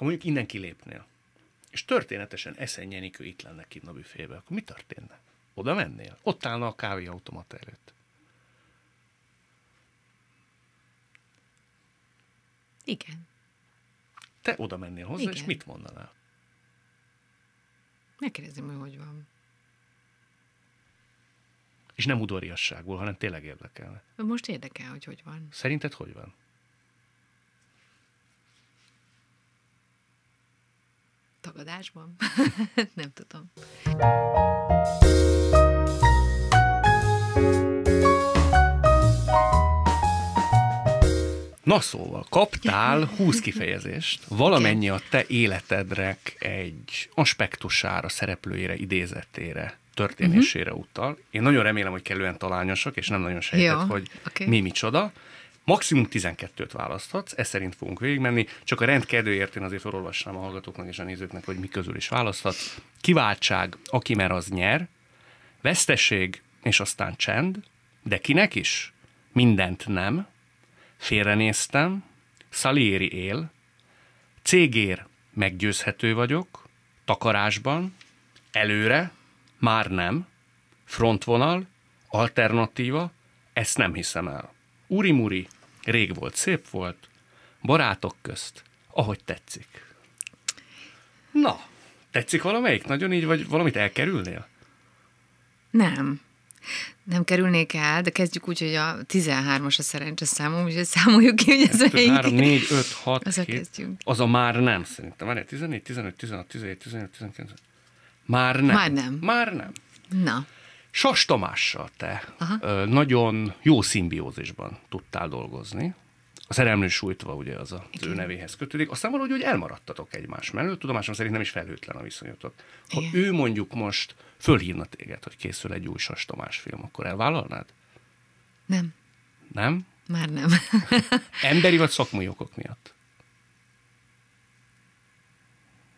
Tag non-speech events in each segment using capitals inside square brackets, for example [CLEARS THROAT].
ha mondjuk innen kilépnél, és történetesen eszenyenikő itt lenne kint a büfébe, akkor mi történne? Oda mennél? Ott állna a kávéautomata előtt. Igen. Te oda mennél hozzá, Igen. és mit mondanál? Megkérdezem, hogy hogy van. És nem udvariasságból, hanem tényleg érdekelne. Most érdekel, hogy hogy van. Szerinted hogy van? tagadásban? [LAUGHS] Nem tudom. Na szóval, kaptál 20 kifejezést, valamennyi a te életedrek egy aspektusára, szereplőjére, idézetére, történésére uh-huh. utal. Én nagyon remélem, hogy kellően talányosak, és nem nagyon sejtett, hogy okay. mi micsoda. Maximum 12-t választhatsz, ez szerint fogunk végigmenni, csak a rendkedőért én azért felolvassam a hallgatóknak és a nézőknek, hogy mi közül is választhatsz. Kiváltság, aki mer az nyer, veszteség, és aztán csend, de kinek is? Mindent nem, félrenéztem, Salieri él, cégér, meggyőzhető vagyok, takarásban, előre, már nem, frontvonal, alternatíva, ezt nem hiszem el. muri. Rég volt, szép volt, barátok közt, ahogy tetszik. Na, tetszik valamelyik? Nagyon így, vagy valamit elkerülnél? Nem. Nem kerülnék el, de kezdjük úgy, hogy a 13-as a szerencse számom, és számoljuk ki, hogy ez melyik. 3, 4, 5, 6, az 7. Kezdjünk. Az a már nem szerintem. Várjál, 14, 15, 16, 17, 18, 19. Már nem. Már nem. Már nem. Na. Sas Tamással te Aha. nagyon jó szimbiózisban tudtál dolgozni. A szerelmű sújtva ugye az a, az ő nevéhez kötődik. Aztán valahogy hogy elmaradtatok egymás mellől, tudomásom szerint nem is felhőtlen a viszonyotok. Ha Igen. ő mondjuk most fölhívna téged, hogy készül egy új Sas Tamás film, akkor elvállalnád? Nem. Nem? Már nem. [LAUGHS] Emberi vagy szakmai okok miatt?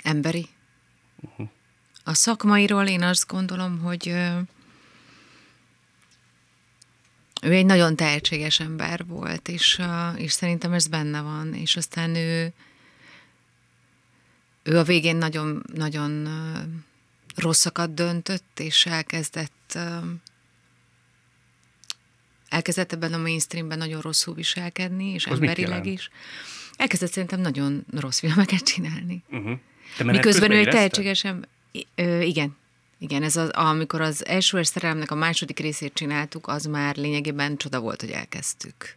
Emberi. Uh-huh. A szakmairól én azt gondolom, hogy ő egy nagyon tehetséges ember volt, és, és szerintem ez benne van, és aztán ő, ő a végén nagyon, nagyon rosszakat döntött, és elkezdett elkezdett ebben a mainstreamben nagyon rosszul viselkedni, és Az emberileg is. Elkezdett szerintem nagyon rossz filmeket csinálni. Uh-huh. Miközben ő egy tehetséges ember. Igen, igen, ez az, amikor az első szerelemnek a második részét csináltuk, az már lényegében csoda volt, hogy elkezdtük.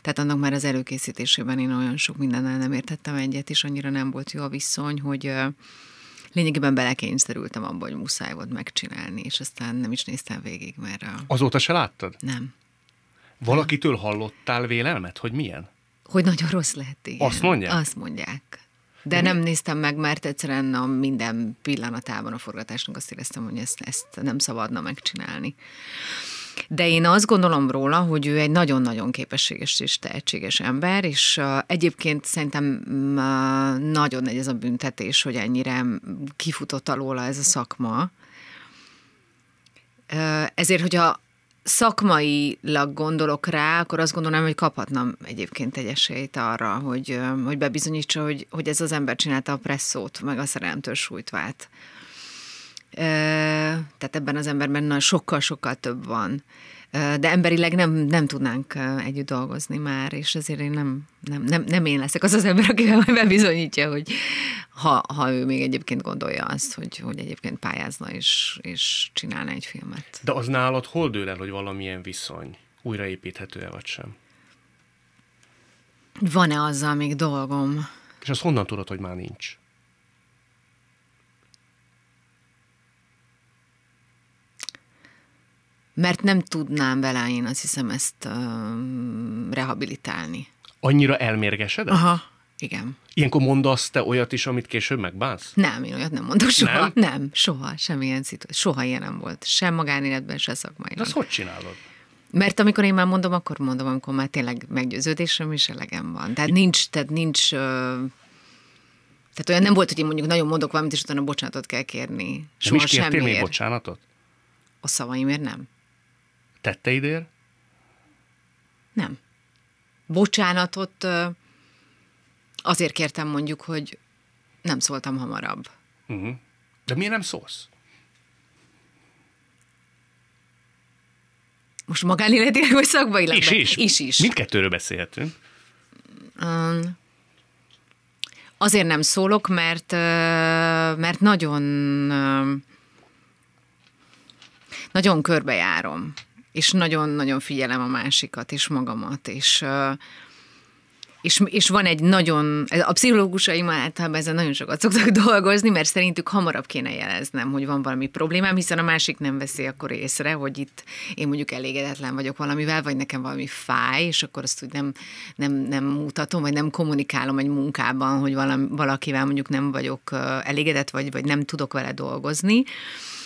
Tehát annak már az előkészítésében én olyan sok mindennel nem értettem egyet, és annyira nem volt jó a viszony, hogy lényegében belekényszerültem abba, hogy muszáj volt megcsinálni, és aztán nem is néztem végig, mert... A... Azóta se láttad? Nem. Valakitől hallottál vélelmet, hogy milyen? Hogy nagyon rossz lehet igen. Azt mondják? Azt mondják. De mhm. nem néztem meg, mert egyszerűen a minden pillanatában a forgatásnak azt éreztem, hogy ezt, ezt nem szabadna megcsinálni. De én azt gondolom róla, hogy ő egy nagyon-nagyon képességes és tehetséges ember, és egyébként szerintem mm, nagyon nagy ez a büntetés, hogy ennyire kifutott alóla ez a szakma. ezért, hogyha szakmailag gondolok rá, akkor azt gondolom, hogy kaphatnám egyébként egy esélyt arra, hogy, hogy bebizonyítsa, hogy, hogy ez az ember csinálta a presszót, meg a szerelemtől vált. Tehát ebben az emberben sokkal-sokkal több van de emberileg nem, nem tudnánk együtt dolgozni már, és ezért én nem, nem, nem, nem én leszek az az ember, akivel majd bebizonyítja, hogy ha, ha ő még egyébként gondolja azt, hogy, hogy egyébként pályázna és, és csinálna egy filmet. De az nálad hol dől el, hogy valamilyen viszony újraépíthető-e vagy sem? Van-e azzal még dolgom? És azt honnan tudod, hogy már nincs? mert nem tudnám vele én azt hiszem ezt uh, rehabilitálni. Annyira elmérgesedett? Aha, igen. Ilyenkor mondasz te olyat is, amit később megbánsz? Nem, én olyat nem mondok soha. Nem? nem soha, semmilyen szituáció. Soha ilyen nem volt. Sem magánéletben, sem szakmai. De azt hogy csinálod? Mert amikor én már mondom, akkor mondom, amikor már tényleg meggyőződésem is elegem van. Tehát nincs, tehát nincs, tehát olyan nem volt, hogy én mondjuk nagyon mondok valamit, és utána bocsánatot kell kérni. Soha nem is kértél még bocsánatot? A szavaimért nem tetteidért? Nem. Bocsánatot azért kértem mondjuk, hogy nem szóltam hamarabb. Uh-huh. De miért nem szólsz? Most magánéletileg vagy szakba illetve? Is, is. is, is. Mindkettőről beszélhetünk. Um, azért nem szólok, mert, mert nagyon nagyon körbejárom és nagyon-nagyon figyelem a másikat, és magamat, és és, és van egy nagyon, a pszichológusaim általában ezzel nagyon sokat szoktak dolgozni, mert szerintük hamarabb kéne jeleznem, hogy van valami problémám, hiszen a másik nem veszi akkor észre, hogy itt én mondjuk elégedetlen vagyok valamivel, vagy nekem valami fáj, és akkor azt úgy nem, nem, nem mutatom, vagy nem kommunikálom egy munkában, hogy valami, valakivel mondjuk nem vagyok elégedett, vagy, vagy nem tudok vele dolgozni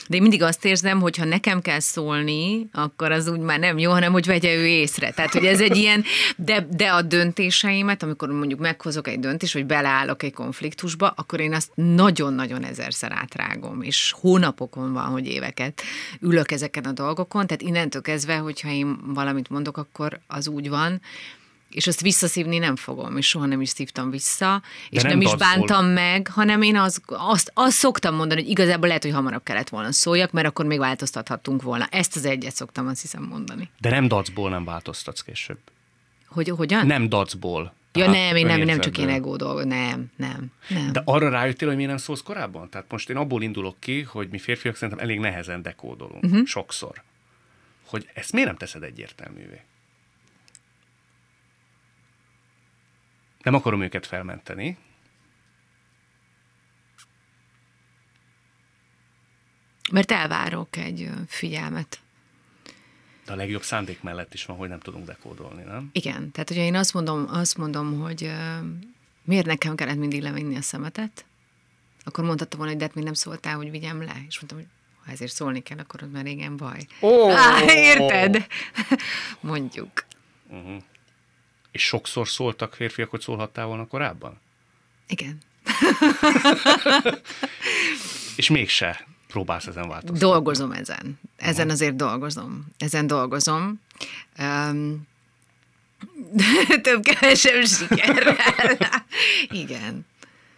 de én mindig azt érzem, hogy ha nekem kell szólni, akkor az úgy már nem jó, hanem hogy vegye ő észre. Tehát, hogy ez egy ilyen, de, de a döntéseimet, amikor mondjuk meghozok egy döntést, vagy beleállok egy konfliktusba, akkor én azt nagyon-nagyon ezerszer átrágom, és hónapokon van, hogy éveket ülök ezeken a dolgokon, tehát innentől kezdve, hogyha én valamit mondok, akkor az úgy van, és azt visszaszívni nem fogom, és soha nem is szívtam vissza, és nem, nem is bántam meg, hanem én azt, azt, azt szoktam mondani, hogy igazából lehet, hogy hamarabb kellett volna szóljak, mert akkor még változtathattunk volna. Ezt az egyet szoktam azt hiszem mondani. De nem dacból nem változtatsz később. Hogy hogyan? Nem dacból. Ja hát nem, én nem, nem csak én egó dolgok, nem, nem, nem. De arra rájöttél, hogy miért nem szólsz korábban? Tehát most én abból indulok ki, hogy mi férfiak szerintem elég nehezen dekódolunk, uh-huh. sokszor. Hogy ezt miért nem teszed egyértelművé? Nem akarom őket felmenteni. Mert elvárok egy figyelmet. De a legjobb szándék mellett is van, hogy nem tudunk dekódolni, nem? Igen, tehát hogyha én azt mondom, azt mondom hogy uh, miért nekem kellett mindig levinni a szemetet, akkor mondhatta volna, hogy de hát még nem szóltál, hogy vigyem le. És mondtam, hogy ha ezért szólni kell, akkor ott már régen baj. Oh! Á, érted? [LAUGHS] Mondjuk. Uh-huh. És sokszor szóltak férfiak, hogy szólhattál volna korábban? Igen. [LAUGHS] és mégse próbálsz ezen változtatni. Dolgozom ezen. Ezen Aha. azért dolgozom. Ezen dolgozom. Um, [LAUGHS] több-kevesebb sikerrel. Igen.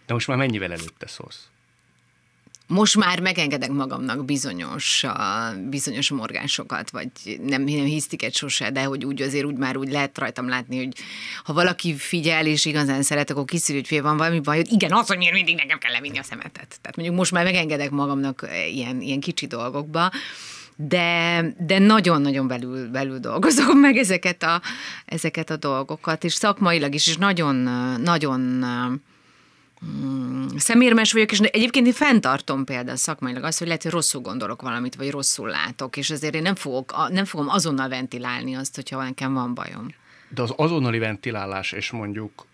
De most már mennyivel előtte szólsz? most már megengedek magamnak bizonyos, a, bizonyos morgásokat, vagy nem, nem hisztiket sose, de hogy úgy azért úgy már úgy lehet rajtam látni, hogy ha valaki figyel és igazán szeret, akkor kiszűrj, hogy fél van valami baj, hogy igen, az, hogy miért mindig nekem kell levinni a szemetet. Tehát mondjuk most már megengedek magamnak eh, ilyen, ilyen kicsi dolgokba, de, de nagyon-nagyon belül, belül dolgozom meg ezeket a, ezeket a dolgokat, és szakmailag is, és nagyon, eh, nagyon eh, Mm, szemérmes vagyok, és egyébként én fenntartom például szakmailag azt, hogy lehet, hogy rosszul gondolok valamit, vagy rosszul látok, és ezért én nem, fogok, nem fogom azonnal ventilálni azt, hogyha nekem van bajom. De az azonnali ventilálás, és mondjuk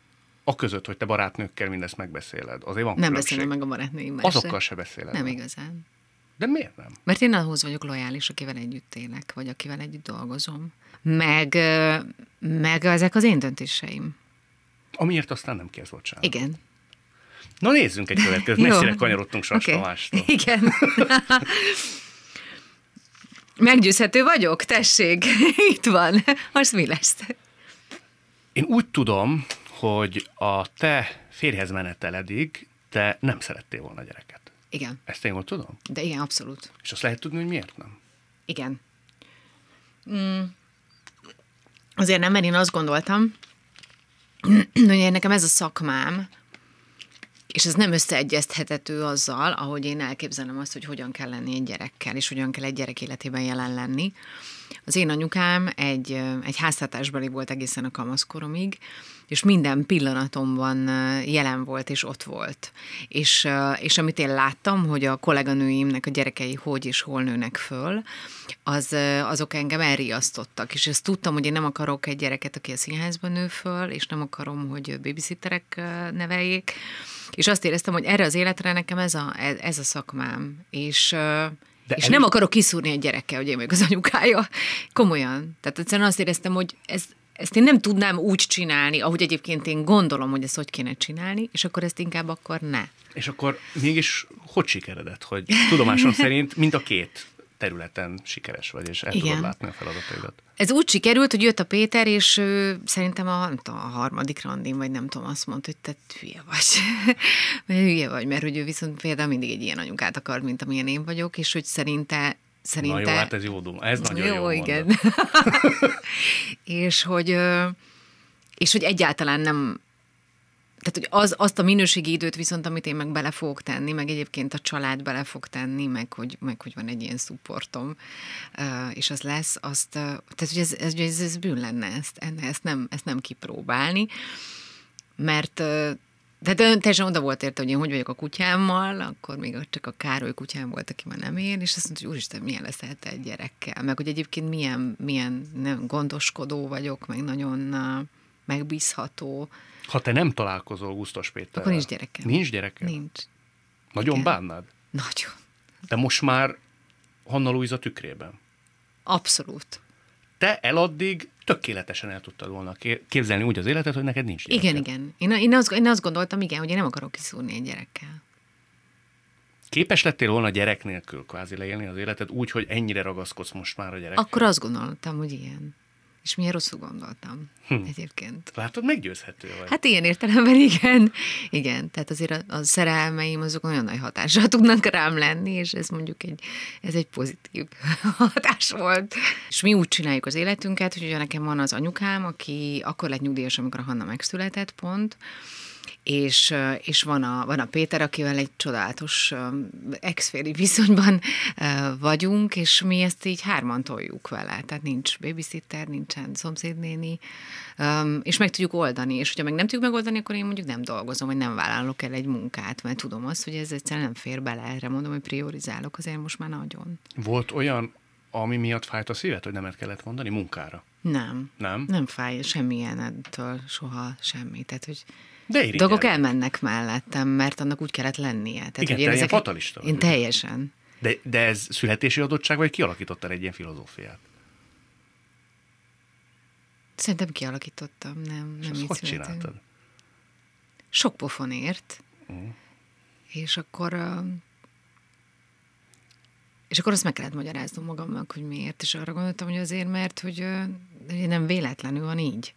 a között, hogy te barátnőkkel mindezt megbeszéled, azért van Nem beszélem meg a barátnőimmel Azokkal se, beszéled. Nem, nem igazán. De miért nem? Mert én ahhoz vagyok lojális, akivel együtt élek, vagy akivel együtt dolgozom. Meg, meg ezek az én döntéseim. Amiért aztán nem kérsz bocsánat. Igen. Na nézzünk egy következőt, [LAUGHS] messzire kanyarodtunk Sas Okay. [LAUGHS] Igen. [LAUGHS] Meggyőzhető vagyok, tessék, itt van. Most mi lesz? Én úgy tudom, hogy a te férjhez meneteledig te nem szerettél volna gyereket. Igen. Ezt én jól tudom? De igen, abszolút. És azt lehet tudni, hogy miért nem? Igen. Mm. Azért nem, mert én azt gondoltam, [CLEARS THROAT] hogy nekem ez a szakmám, és ez nem összeegyezthetető azzal, ahogy én elképzelem azt, hogy hogyan kell lenni egy gyerekkel, és hogyan kell egy gyerek életében jelen lenni. Az én anyukám egy, egy háztartásbeli volt egészen a kamaszkoromig, és minden pillanatomban jelen volt, és ott volt. És, és amit én láttam, hogy a kolléganőimnek a gyerekei hogy és hol nőnek föl, az, azok engem elriasztottak, és ezt tudtam, hogy én nem akarok egy gyereket, aki a színházban nő föl, és nem akarom, hogy babysitterek neveljék, és azt éreztem, hogy erre az életre nekem ez a, e, ez a szakmám, és de és elég... nem akarok kiszúrni a gyerekkel, hogy én vagyok az anyukája. Komolyan. Tehát egyszerűen azt éreztem, hogy ez, ezt én nem tudnám úgy csinálni, ahogy egyébként én gondolom, hogy ezt hogy kéne csinálni, és akkor ezt inkább akkor ne. És akkor mégis hogy sikeredett, hogy tudomásom szerint mind a két területen sikeres vagy, és el Igen. tudod látni a feladataidat. Ez úgy sikerült, hogy jött a Péter, és ő, szerintem a, nem tudom, a harmadik randin, vagy nem tudom, azt mondta, hogy te hülye vagy. [LAUGHS] hülye vagy, mert hogy ő viszont például mindig egy ilyen anyukát akar, mint amilyen én vagyok, és hogy szerinte Szerintem... Na jó, hát ez jó duma. Ez nagyon jó, jó igen. [LAUGHS] és hogy és hogy egyáltalán nem tehát, hogy az, azt a minőségi időt viszont, amit én meg bele fogok tenni, meg egyébként a család bele fog tenni, meg hogy, meg hogy van egy ilyen szupportom, és az lesz, azt, tehát, hogy ez, ez, ez, ez bűn lenne ezt, ezt, nem, ezt nem kipróbálni, mert tehát teljesen oda volt érte, hogy én hogy vagyok a kutyámmal, akkor még csak a Károly kutyám volt, aki ma nem él, és azt mondta, hogy úristen, milyen leszelte egy gyerekkel, meg hogy egyébként milyen, milyen nem, gondoskodó vagyok, meg nagyon uh, megbízható. Ha te nem találkozol Gusztos Péterrel. Akkor nincs gyerekem. Nincs gyerekem? Nincs. Nagyon Igen. bánnád? Nagyon. De most már Hanna Luisa tükrében? Abszolút. Te eladdig tökéletesen el tudtad volna képzelni úgy az életet, hogy neked nincs gyereked. Igen, igen. Én, én, azt, én azt gondoltam, igen, hogy én nem akarok kiszúrni egy gyerekkel. Képes lettél volna gyerek nélkül kvázi leélni az életed úgy, hogy ennyire ragaszkodsz most már a gyerekhez? Akkor azt gondoltam, hogy igen. És milyen rosszul gondoltam hm. egyébként. Látod, meggyőzhető vagy. Hát ilyen értelemben igen. Igen, tehát azért a, a szerelmeim azok nagyon nagy hatással tudnak rám lenni, és ez mondjuk egy, ez egy pozitív [LAUGHS] hatás volt. És mi úgy csináljuk az életünket, hogy ugye nekem van az anyukám, aki akkor lett nyugdíjas, amikor a Hanna megszületett pont, és, és van, a, van a Péter, akivel egy csodálatos exféri viszonyban vagyunk, és mi ezt így hárman toljuk vele, tehát nincs babysitter, nincsen szomszédnéni, és meg tudjuk oldani, és hogyha meg nem tudjuk megoldani, akkor én mondjuk nem dolgozom, vagy nem vállalok el egy munkát, mert tudom azt, hogy ez egyszerűen nem fér bele, erre mondom, hogy priorizálok azért most már nagyon. Volt olyan, ami miatt fájt a szívet, hogy nemet kellett mondani munkára? Nem. Nem? Nem fáj semmilyen ettől soha semmi. Tehát, hogy de irigyel. dolgok elmennek mellettem, mert annak úgy kellett lennie. Tehát, Igen, hogy én ezek... fatalista. Én teljesen. De, de ez születési adottság, vagy kialakítottál egy ilyen filozófiát? Szerintem kialakítottam, nem. És nem így hogy csináltad? Sok pofonért. Uh-huh. Mhm. És akkor... és akkor azt meg kellett magyaráznom magamnak, hogy miért, és arra gondoltam, hogy azért, mert hogy, nem véletlenül van így.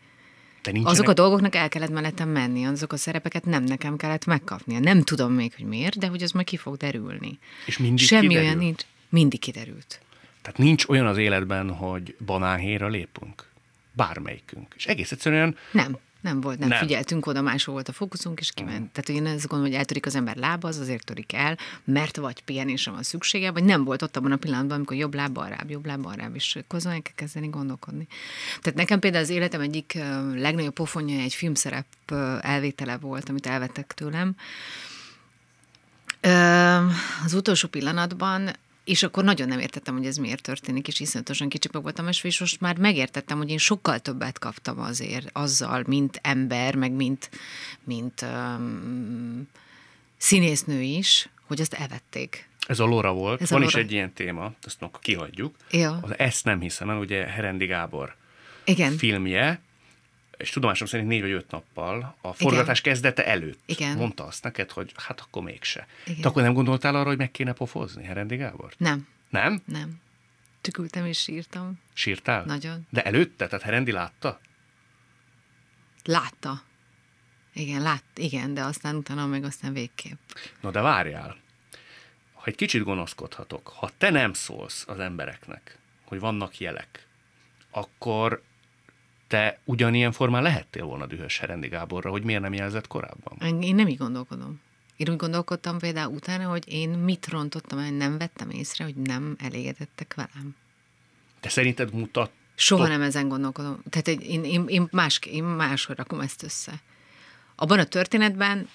De nincsenek... Azok a dolgoknak el kellett mellettem menni, azok a szerepeket nem nekem kellett megkapnia. Nem tudom még, hogy miért, de hogy az majd ki fog derülni. És mindig Semmi kiderül. olyan nincs, mindig kiderült. Tehát nincs olyan az életben, hogy banánhéra lépünk. Bármelyikünk. És egész egyszerűen... Nem. Nem volt, nem, nem. figyeltünk oda, máshol volt a fókuszunk, és kiment. Mm. Tehát én azt gondolom, hogy eltörik az ember lába, az azért törik el, mert vagy pihenésre van szüksége, vagy nem volt ott abban a pillanatban, amikor jobb lába ráb, jobb lába ráb, és akkor kell kezdeni gondolkodni. Tehát nekem például az életem egyik legnagyobb pofonja egy filmszerep elvétele volt, amit elvettek tőlem. Az utolsó pillanatban és akkor nagyon nem értettem, hogy ez miért történik, és iszonyatosan kicsipek voltam, és, és most már megértettem, hogy én sokkal többet kaptam azért azzal, mint ember, meg mint, mint um, színésznő is, hogy azt evették. Ez a Lora volt. Ez Van Lora. is egy ilyen téma, azt kihagyjuk. Ja. Ezt nem hiszem el, ugye Herendi Gábor Igen. filmje, és tudomásom szerint négy vagy öt nappal a forgatás Igen. kezdete előtt Igen. mondta azt neked, hogy hát akkor mégse. Igen. Te akkor nem gondoltál arra, hogy meg kéne pofozni Herendi Gábor? Nem. Nem? Nem. Tükültem és sírtam. Sírtál? Nagyon. De előtte? Tehát Herendi látta? Látta. Igen, lát, igen, de aztán utána meg aztán végképp. Na de várjál, ha egy kicsit gonoszkodhatok, ha te nem szólsz az embereknek, hogy vannak jelek, akkor te ugyanilyen formán lehettél volna dühös Herendi Gáborra, hogy miért nem jelzett korábban? Én nem így gondolkodom. Én úgy gondolkodtam például utána, hogy én mit rontottam, hogy nem vettem észre, hogy nem elégedettek velem. De szerinted mutat? Soha nem ezen gondolkodom. Tehát én, én, én, más, én máshol rakom ezt össze. Abban a történetben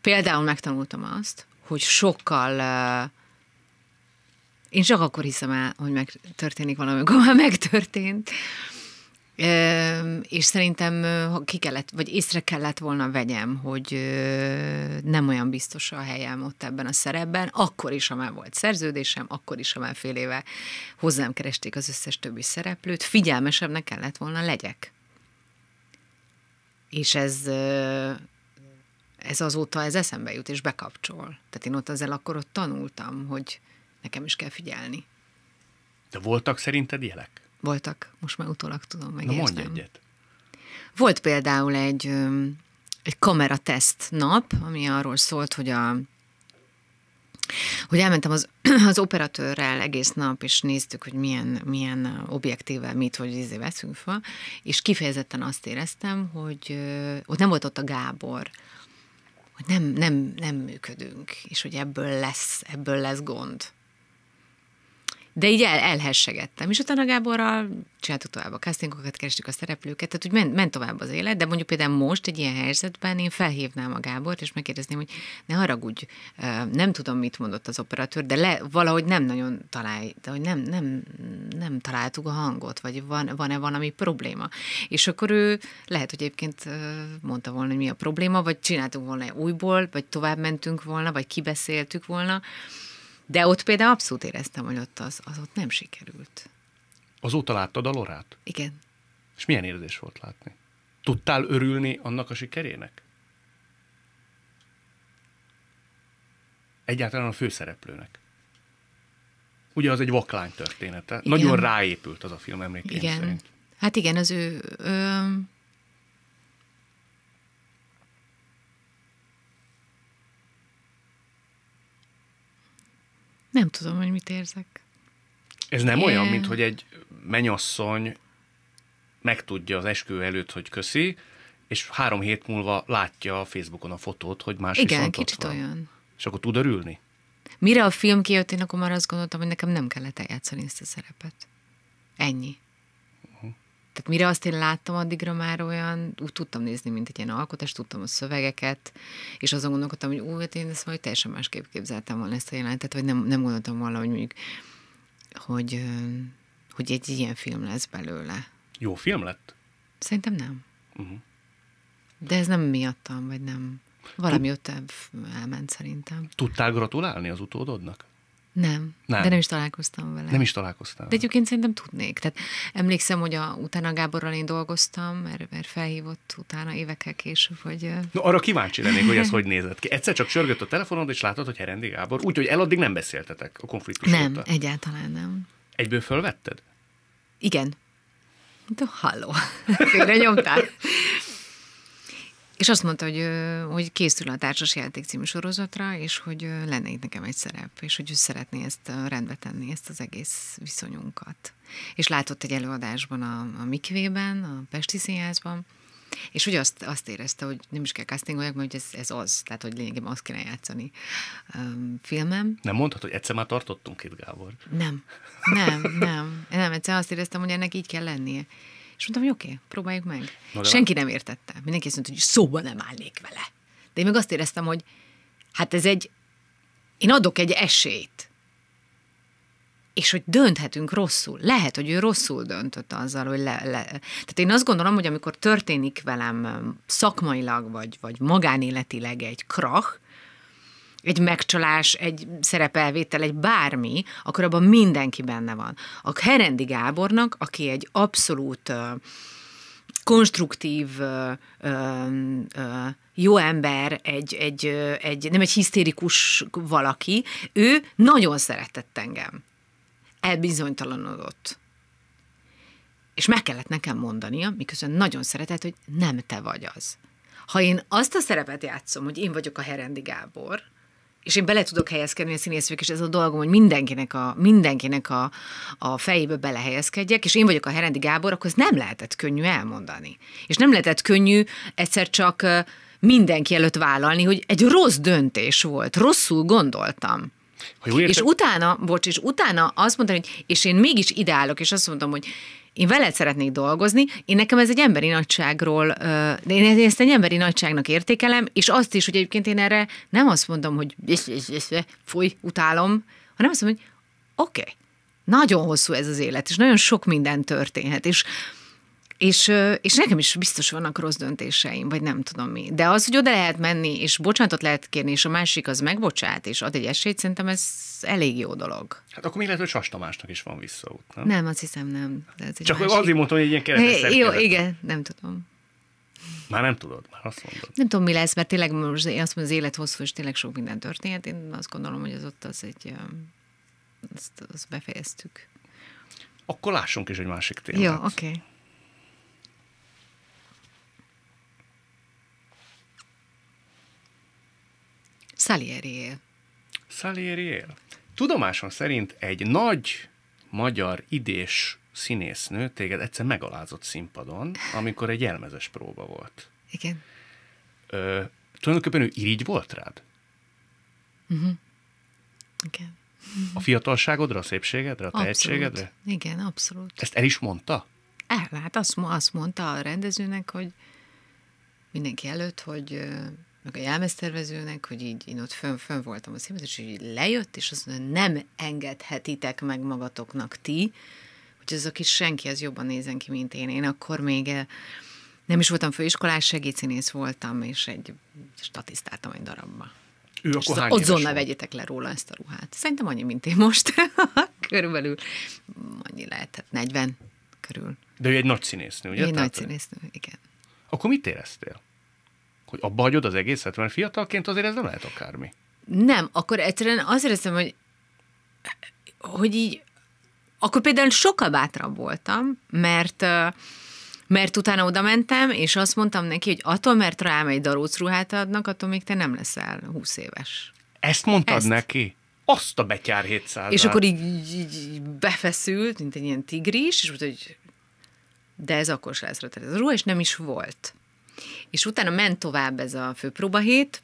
például megtanultam azt, hogy sokkal uh, én csak akkor hiszem el, hogy megtörténik valami, amikor már megtörtént. Uh, és szerintem ki kellett, vagy észre kellett volna vegyem, hogy nem olyan biztos a helyem ott ebben a szerepben, akkor is, ha már volt szerződésem, akkor is, ha már fél éve hozzám keresték az összes többi szereplőt, figyelmesebbnek kellett volna legyek. És ez, ez azóta ez eszembe jut, és bekapcsol. Tehát én ott ezzel akkor ott tanultam, hogy nekem is kell figyelni. De voltak szerinted jelek? Voltak, most már utólag tudom meg. Na mondj egyet. Volt például egy, egy kamerateszt nap, ami arról szólt, hogy a hogy elmentem az, [CLEARS THROAT] az operatőrrel egész nap, és néztük, hogy milyen, milyen objektívvel mit, hogy izé veszünk fel, és kifejezetten azt éreztem, hogy ott nem volt ott a Gábor, hogy nem, nem, nem működünk, és hogy ebből lesz, ebből lesz gond. De így el, elhessegettem. És utána Gáborral csináltuk tovább a castingokat, kerestük a szereplőket, tehát úgy ment, ment tovább az élet, de mondjuk például most egy ilyen helyzetben én felhívnám a Gábort, és megkérdezném, hogy ne haragudj, nem tudom, mit mondott az operatőr, de le, valahogy nem nagyon találj, de hogy nem, nem, nem találtuk a hangot, vagy van, van-e valami probléma. És akkor ő lehet, hogy egyébként mondta volna, hogy mi a probléma, vagy csináltunk volna újból, vagy tovább mentünk volna, vagy kibeszéltük volna, de ott például abszolút éreztem, hogy ott az, az ott nem sikerült. Azóta láttad a Lorát? Igen. És milyen érzés volt látni? Tudtál örülni annak a sikerének? Egyáltalán a főszereplőnek. Ugye az egy vaklány története. Igen. Nagyon ráépült az a film emlékeim igen. szerint. Hát igen, az ő, ő Nem tudom, hogy mit érzek. Ez nem Én... olyan, mint hogy egy menyasszony megtudja az esküvő előtt, hogy köszi, és három hét múlva látja a Facebookon a fotót, hogy más Igen, kicsit van. olyan. És akkor tud örülni? Mire a film kijött, én akkor már azt gondoltam, hogy nekem nem kellett eljátszani ezt a szerepet. Ennyi tehát mire azt én láttam addigra már olyan, úgy tudtam nézni, mint egy ilyen alkotást, tudtam a szövegeket, és azon gondolkodtam, hogy új, hát én ezt majd teljesen másképp képzeltem volna ezt a jelentet, vagy nem, nem gondoltam volna, hogy mondjuk, hogy, hogy egy ilyen film lesz belőle. Jó film lett? Szerintem nem. Uh-huh. De ez nem miattam, vagy nem. Valami Tud... ott elment szerintem. Tudtál gratulálni az utódodnak? Nem, nem, de nem is találkoztam vele. Nem is találkoztam. De egyébként szerintem tudnék. Tehát emlékszem, hogy a, utána Gáborral én dolgoztam, mert, mert felhívott utána évekkel később, hogy... No, arra kíváncsi lennék, hogy ez [LAUGHS] hogy nézett ki. Egyszer csak csörgött a telefonod, és látod, hogy Herendi Gábor, úgyhogy eladdig nem beszéltetek a konfliktus Nem, óta. egyáltalán nem. Egyből fölvetted? Igen. De halló, félre [LAUGHS] nyomtál. És azt mondta, hogy, hogy készül a társas játék című sorozatra, és hogy lenne itt nekem egy szerep, és hogy ő szeretné ezt rendbe tenni, ezt az egész viszonyunkat. És látott egy előadásban a, a Mikvében, a Pesti Színházban, és ugye azt, azt érezte, hogy nem is kell castingoljak, mert ez, ez az, tehát hogy lényegében azt kéne játszani um, filmem. Nem mondhatod, hogy egyszer már tartottunk itt, Gábor? Nem, nem, nem. Nem, egyszer azt éreztem, hogy ennek így kell lennie. És mondtam, hogy oké, okay, próbáljuk meg. Na, Senki nem értette. Mindenki azt mondta, hogy szóba nem állnék vele. De én meg azt éreztem, hogy hát ez egy, én adok egy esélyt. És hogy dönthetünk rosszul. Lehet, hogy ő rosszul döntött azzal, hogy le, le. Tehát én azt gondolom, hogy amikor történik velem szakmailag, vagy, vagy magánéletileg egy krach, egy megcsalás, egy szerepelvétel, egy bármi, akkor abban mindenki benne van. A Herendi Gábornak, aki egy abszolút konstruktív jó ember, egy, egy, egy, nem egy hisztérikus valaki, ő nagyon szeretett engem. Elbizonytalanodott. És meg kellett nekem mondania, miközben nagyon szeretett, hogy nem te vagy az. Ha én azt a szerepet játszom, hogy én vagyok a Herendi Gábor, és én bele tudok helyezkedni a színészők, és ez a dolgom, hogy mindenkinek a, mindenkinek a, a fejébe belehelyezkedjek, és én vagyok a Herendi Gábor, akkor ez nem lehetett könnyű elmondani. És nem lehetett könnyű egyszer csak mindenki előtt vállalni, hogy egy rossz döntés volt, rosszul gondoltam. és utána, bocs, és utána azt mondtam, hogy és én mégis ideálok, és azt mondtam, hogy én veled szeretnék dolgozni, én nekem ez egy emberi nagyságról, de én ezt egy emberi nagyságnak értékelem, és azt is, hogy egyébként én erre nem azt mondom, hogy fúj, utálom, hanem azt mondom, hogy oké, okay, nagyon hosszú ez az élet, és nagyon sok minden történhet, és és, és nekem is biztos vannak rossz döntéseim, vagy nem tudom mi. De az, hogy oda lehet menni, és bocsánatot lehet kérni, és a másik az megbocsát, és ad egy esélyt, szerintem ez elég jó dolog. Hát akkor még lehet, hogy Sas Tamásnak is van visszaút, nem? Nem, azt hiszem nem. De ez Csak másik. azért mondtam, hogy egy ilyen keretes Jó, igen, nem tudom. Már nem tudod, már azt mondod. Nem tudom, mi lesz, mert tényleg most én azt mondom, az élet hosszú, és tényleg sok minden történt. Én azt gondolom, hogy az ott az egy... Azt, azt befejeztük. Akkor lássunk is egy másik témát. Jó, oké. Okay. Salieri él. Salieri él. Tudomásom szerint egy nagy magyar idés színésznő téged egyszer megalázott színpadon, amikor egy jelmezes próba volt. Igen. Ö, tulajdonképpen ő irigy volt rád? Uh-huh. Igen. A fiatalságodra, a szépségedre, a abszolút. Igen, abszolút. Ezt el is mondta? El, hát azt, azt mondta a rendezőnek, hogy mindenki előtt, hogy meg a jelmeztervezőnek, hogy így én ott fönn, fönn voltam a színpadon, és így lejött, és azt hogy nem engedhetitek meg magatoknak ti, hogy ez a kis senki, az jobban nézen ki, mint én. Én akkor még eh, nem is voltam főiskolás, segédszínész voltam, és egy statisztáltam egy darabba. Ő és akkor hány azonnal vegyetek le róla ezt a ruhát. Szerintem annyi, mint én most. [LAUGHS] Körülbelül annyi lehetett, 40 körül. De ő egy nagy színésznő, ugye? Én nagy színésznő, igen. Akkor mit éreztél? hogy abba hagyod az egészet, mert fiatalként azért ez nem lehet akármi. Nem, akkor egyszerűen azt éreztem, hogy, hogy így, akkor például sokkal bátrabb voltam, mert mert utána oda mentem, és azt mondtam neki, hogy attól, mert rám egy daróc ruhát adnak, attól még te nem leszel 20 éves. Ezt mondtad Ezt. neki? Azt a betyár 700 És akkor így, így, így befeszült, mint egy ilyen tigris, és úgy, hogy de ez akkor se lesz rá, ez ruha, és nem is volt. És utána ment tovább ez a főpróba hét,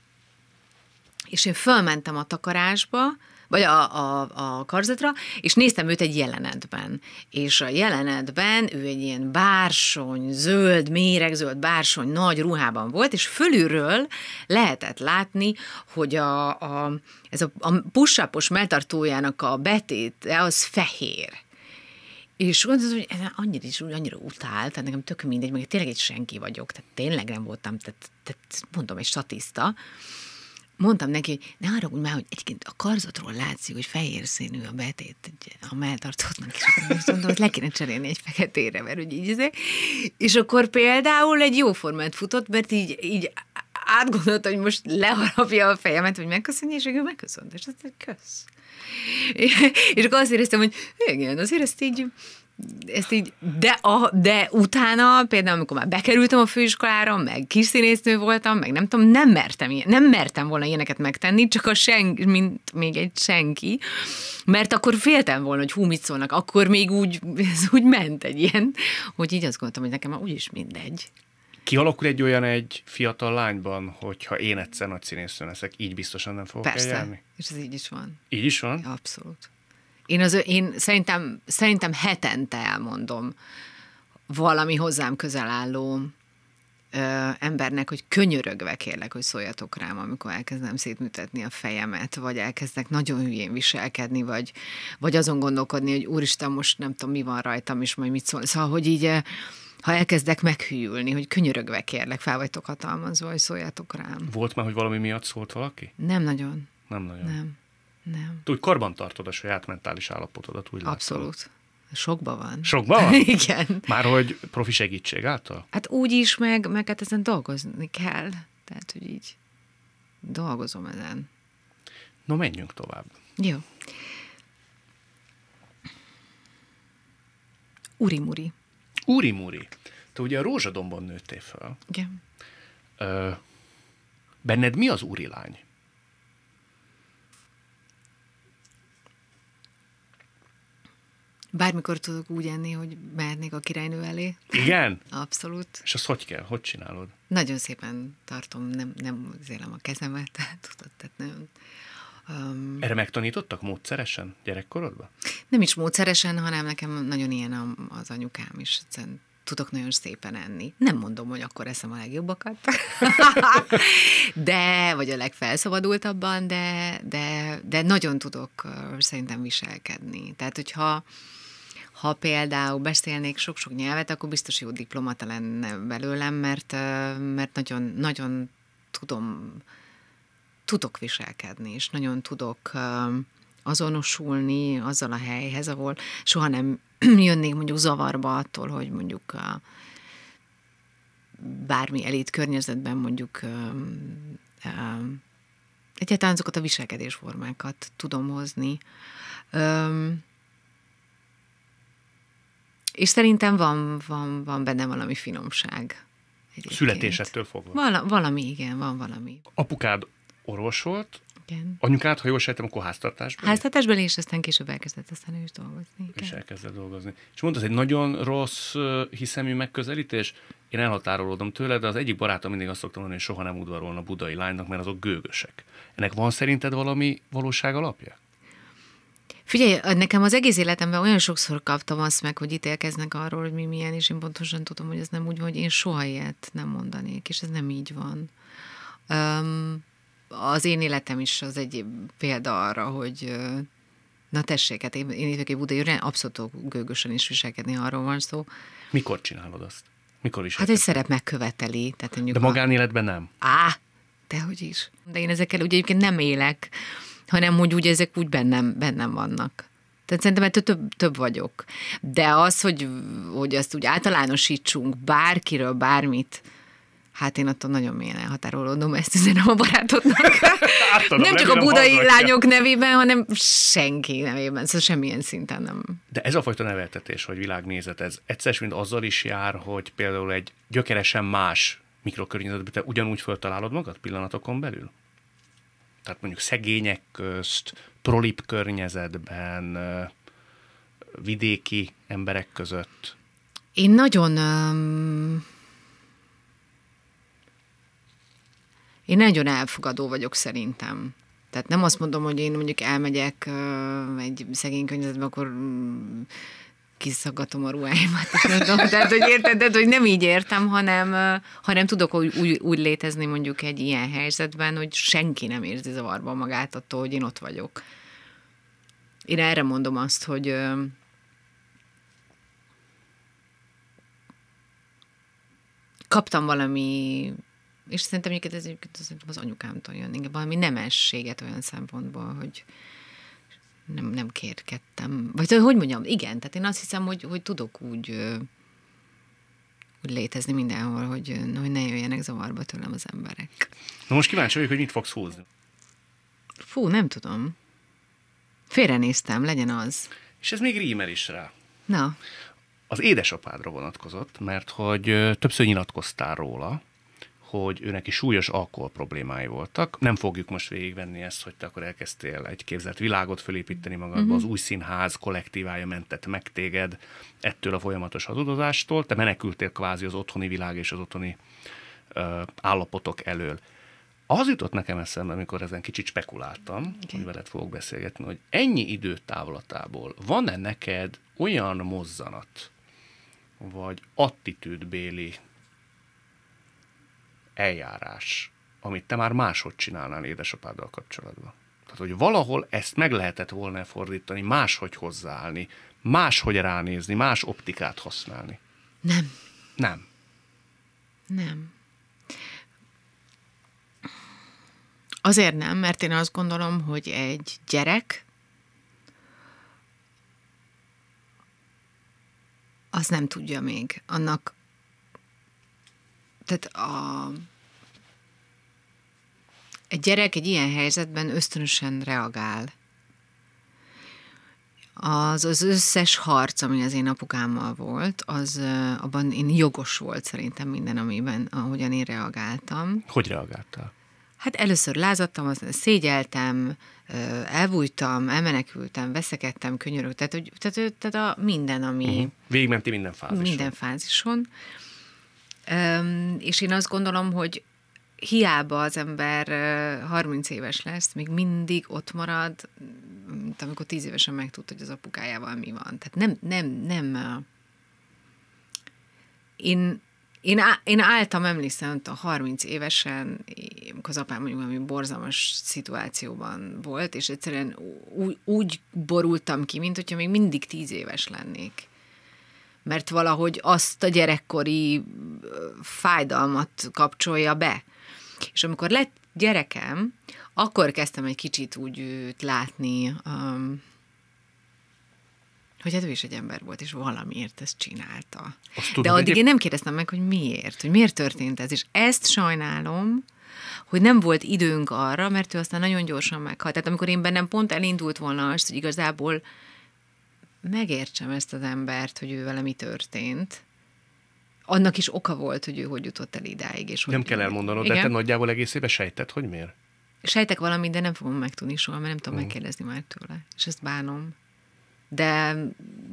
és én fölmentem a takarásba, vagy a, a, a karzatra, és néztem őt egy jelenetben. És a jelenetben ő egy ilyen bársony, zöld, méregzöld bársony, nagy ruhában volt, és fölülről lehetett látni, hogy a, a, ez a, a pussapos melltartójának a betét, az fehér és az, hogy annyira is úgy, annyira utált, tehát nekem tök mindegy, meg tényleg egy senki vagyok, tehát tényleg nem voltam, tehát, tehát mondom, egy statiszta. Mondtam neki, hogy ne arra már, hogy egyébként a karzatról látszik, hogy fehér színű a betét, a melltartottnak is. Azt mondom, hogy le kéne cserélni egy feketére, mert úgy így, így izé. És akkor például egy jó formát futott, mert így, így átgondolta, hogy most leharapja a fejemet, hogy megköszönje, és ő megköszönt, és azt mondja, kösz. [LAUGHS] És akkor azt éreztem, hogy igen, azért ezt így ezt így, de, a, de utána, például amikor már bekerültem a főiskolára, meg kis színésznő voltam, meg nem tudom, nem mertem, ilyen, nem mertem volna ilyeneket megtenni, csak a senki, mint még egy senki, mert akkor féltem volna, hogy hú, mit szólnak, akkor még úgy, [LAUGHS] ez úgy ment egy ilyen, hogy így azt gondoltam, hogy nekem már úgyis mindegy kialakul egy olyan egy fiatal lányban, hogyha én egyszer nagy színésznő leszek, így biztosan nem fogok Persze, eljárni. és ez így is van. Így is van? Abszolút. Én, az, én szerintem, szerintem hetente elmondom valami hozzám közel álló ö, embernek, hogy könyörögve kérlek, hogy szóljatok rám, amikor elkezdem szétműtetni a fejemet, vagy elkezdek nagyon hülyén viselkedni, vagy, vagy azon gondolkodni, hogy úristen, most nem tudom, mi van rajtam, és majd mit szól. Szóval, hogy így ha elkezdek meghűlni, hogy könyörögve kérlek, fel vagytok hatalmazva, hogy szóljatok rám. Volt már, hogy valami miatt szólt valaki? Nem nagyon. Nem nagyon. Nem. Nem. Te úgy tartod a saját mentális állapotodat, úgy Abszolút. Látod. Sokba van. Sokba van? [LAUGHS] Igen. Már hogy profi segítség által? Hát úgy is, meg, meg hát ezen dolgozni kell. Tehát, hogy így dolgozom ezen. No, menjünk tovább. Jó. Uri Muri te ugye a Rózsadomban nőttél fel. Igen. Ö, benned mi az úrilány? Bármikor tudok úgy enni, hogy mehetnék a királynő elé. Igen? [LAUGHS] Abszolút. És azt hogy kell? Hogy csinálod? Nagyon szépen tartom, nem, nem zélem a kezemet, [LAUGHS] tudod, tehát nem... Um, Erre megtanítottak módszeresen gyerekkorodban? Nem is módszeresen, hanem nekem nagyon ilyen az anyukám is. Szent, tudok nagyon szépen enni. Nem mondom, hogy akkor eszem a legjobbakat, [LAUGHS] de, vagy a legfelszabadultabban, de, de, de nagyon tudok szerintem viselkedni. Tehát, hogyha ha például beszélnék sok-sok nyelvet, akkor biztos jó diplomata lenne belőlem, mert, mert nagyon, nagyon tudom, tudok viselkedni, és nagyon tudok azonosulni azzal a helyhez, ahol soha nem [CLEARS THROAT] jönnék mondjuk zavarba attól, hogy mondjuk a, bármi elit környezetben mondjuk egyáltalán azokat a viselkedésformákat tudom hozni. és szerintem van, van, van benne valami finomság. Egyébként. Születésettől fogva. Val- valami, igen, van valami. Apukád orvos volt, igen. Anyukát, ha jól sejtem, akkor háztartásban? Háztartásban, és aztán később elkezdett, aztán ő is dolgozni. Igen. És elkezdett dolgozni. És mondtad, egy nagyon rossz hiszemű megközelítés. Én elhatárolódom tőle, de az egyik barátom mindig azt szoktam mondani, hogy soha nem udvarolna budai lánynak, mert azok gőgösek. Ennek van szerinted valami valóság alapja? Figyelj, nekem az egész életemben olyan sokszor kaptam azt meg, hogy ítélkeznek arról, hogy mi milyen, és én pontosan tudom, hogy ez nem úgy van, hogy én soha ilyet nem mondanék, és ez nem így van. Um, az én életem is az egy példa arra, hogy na tessék, hát én, én itt egy budai üren, abszolút gőgösen is viselkedni, arról van szó. Mikor csinálod azt? Mikor is? Hát egy szerep megköveteli. Tehát mondjuk De magánéletben nem? Á, tehogy is. De én ezekkel ugye egyébként nem élek, hanem hogy úgy ezek úgy bennem, bennem vannak. Tehát szerintem ettől több, több vagyok. De az, hogy, hogy azt úgy általánosítsunk bárkiről bármit, Hát én attól nagyon mélyen elhatárolódom, ezt üzenem a barátodnak. [LAUGHS] Átadom, nem csak a budai hallgatja. lányok nevében, hanem senki nevében, szóval semmilyen szinten nem. De ez a fajta neveltetés, hogy világnézet, ez egyszer mint azzal is jár, hogy például egy gyökeresen más mikrokörnyezetben te ugyanúgy föltalálod magad pillanatokon belül? Tehát mondjuk szegények közt, prolip környezetben, vidéki emberek között. Én nagyon... Um Én nagyon elfogadó vagyok szerintem. Tehát nem azt mondom, hogy én mondjuk elmegyek egy szegény környezetbe, akkor mm, kiszaggatom a ruháimat, és mondom, tehát, hogy érted, de, hogy nem így értem, hanem, hanem tudok úgy, úgy, úgy létezni mondjuk egy ilyen helyzetben, hogy senki nem érzi zavarban magát attól, hogy én ott vagyok. Én erre mondom azt, hogy kaptam valami és szerintem egyébként ez egyébként az, az anyukámtól jön, inkább valami nemességet olyan szempontból, hogy nem, nem kérkedtem. Vagy hogy mondjam, igen, tehát én azt hiszem, hogy, hogy tudok úgy, úgy létezni mindenhol, hogy, hogy ne jöjjenek zavarba tőlem az emberek. Na most kíváncsi vagyok, hogy mit fogsz húzni. Fú, nem tudom. Félrenéztem, legyen az. És ez még rímer is rá. Na. Az édesapádra vonatkozott, mert hogy többször nyilatkoztál róla, hogy őnek is súlyos alkohol problémái voltak. Nem fogjuk most végigvenni ezt, hogy te akkor elkezdtél egy képzelt világot fölépíteni magadba, uh-huh. az új színház kollektívája mentett meg téged ettől a folyamatos hazudozástól, te menekültél kvázi az otthoni világ és az otthoni ö, állapotok elől. Az jutott nekem eszembe, amikor ezen kicsit spekuláltam, okay. hogy veled fogok beszélgetni, hogy ennyi időtávlatából van-e neked olyan mozzanat, vagy attitűdbéli eljárás, amit te már máshogy csinálnál édesapáddal kapcsolatban. Tehát, hogy valahol ezt meg lehetett volna fordítani, máshogy hozzáállni, máshogy ránézni, más optikát használni. Nem. Nem. Nem. Azért nem, mert én azt gondolom, hogy egy gyerek az nem tudja még. Annak tehát a, egy gyerek egy ilyen helyzetben ösztönösen reagál. Az, az összes harc, ami az én apukámmal volt, az abban én jogos volt szerintem minden, amiben, ahogyan én reagáltam. Hogy reagáltál? Hát először lázadtam, aztán szégyeltem, elbújtam, elmenekültem, veszekedtem, könyörögtem, tehát, tehát, tehát a minden, ami... Uh-huh. Végigmenti minden fázison. Minden fázison. És én azt gondolom, hogy hiába az ember 30 éves lesz, még mindig ott marad, mint amikor 10 évesen megtudta, hogy az apukájával mi van. Tehát nem, nem, nem. Én, én, á, én álltam, emlékszem, a 30 évesen, amikor az apám mondjuk valami borzalmas szituációban volt, és egyszerűen úgy, úgy borultam ki, mint hogyha még mindig 10 éves lennék mert valahogy azt a gyerekkori fájdalmat kapcsolja be. És amikor lett gyerekem, akkor kezdtem egy kicsit úgy őt látni, um, hogy hát ő is egy ember volt, és valamiért ezt csinálta. Azt tudom, De addig egyéb... én nem kérdeztem meg, hogy miért, hogy miért történt ez, és ezt sajnálom, hogy nem volt időnk arra, mert ő aztán nagyon gyorsan meghalt. Tehát amikor én bennem pont elindult volna az, hogy igazából megértsem ezt az embert, hogy ő vele mi történt, annak is oka volt, hogy ő hogy jutott el idáig. És hogy nem kell elmondanod, de te nagyjából egész éve hogy miért? Sejtek valamit, de nem fogom megtudni soha, mert nem tudom mm. megkérdezni már tőle. És ezt bánom. De,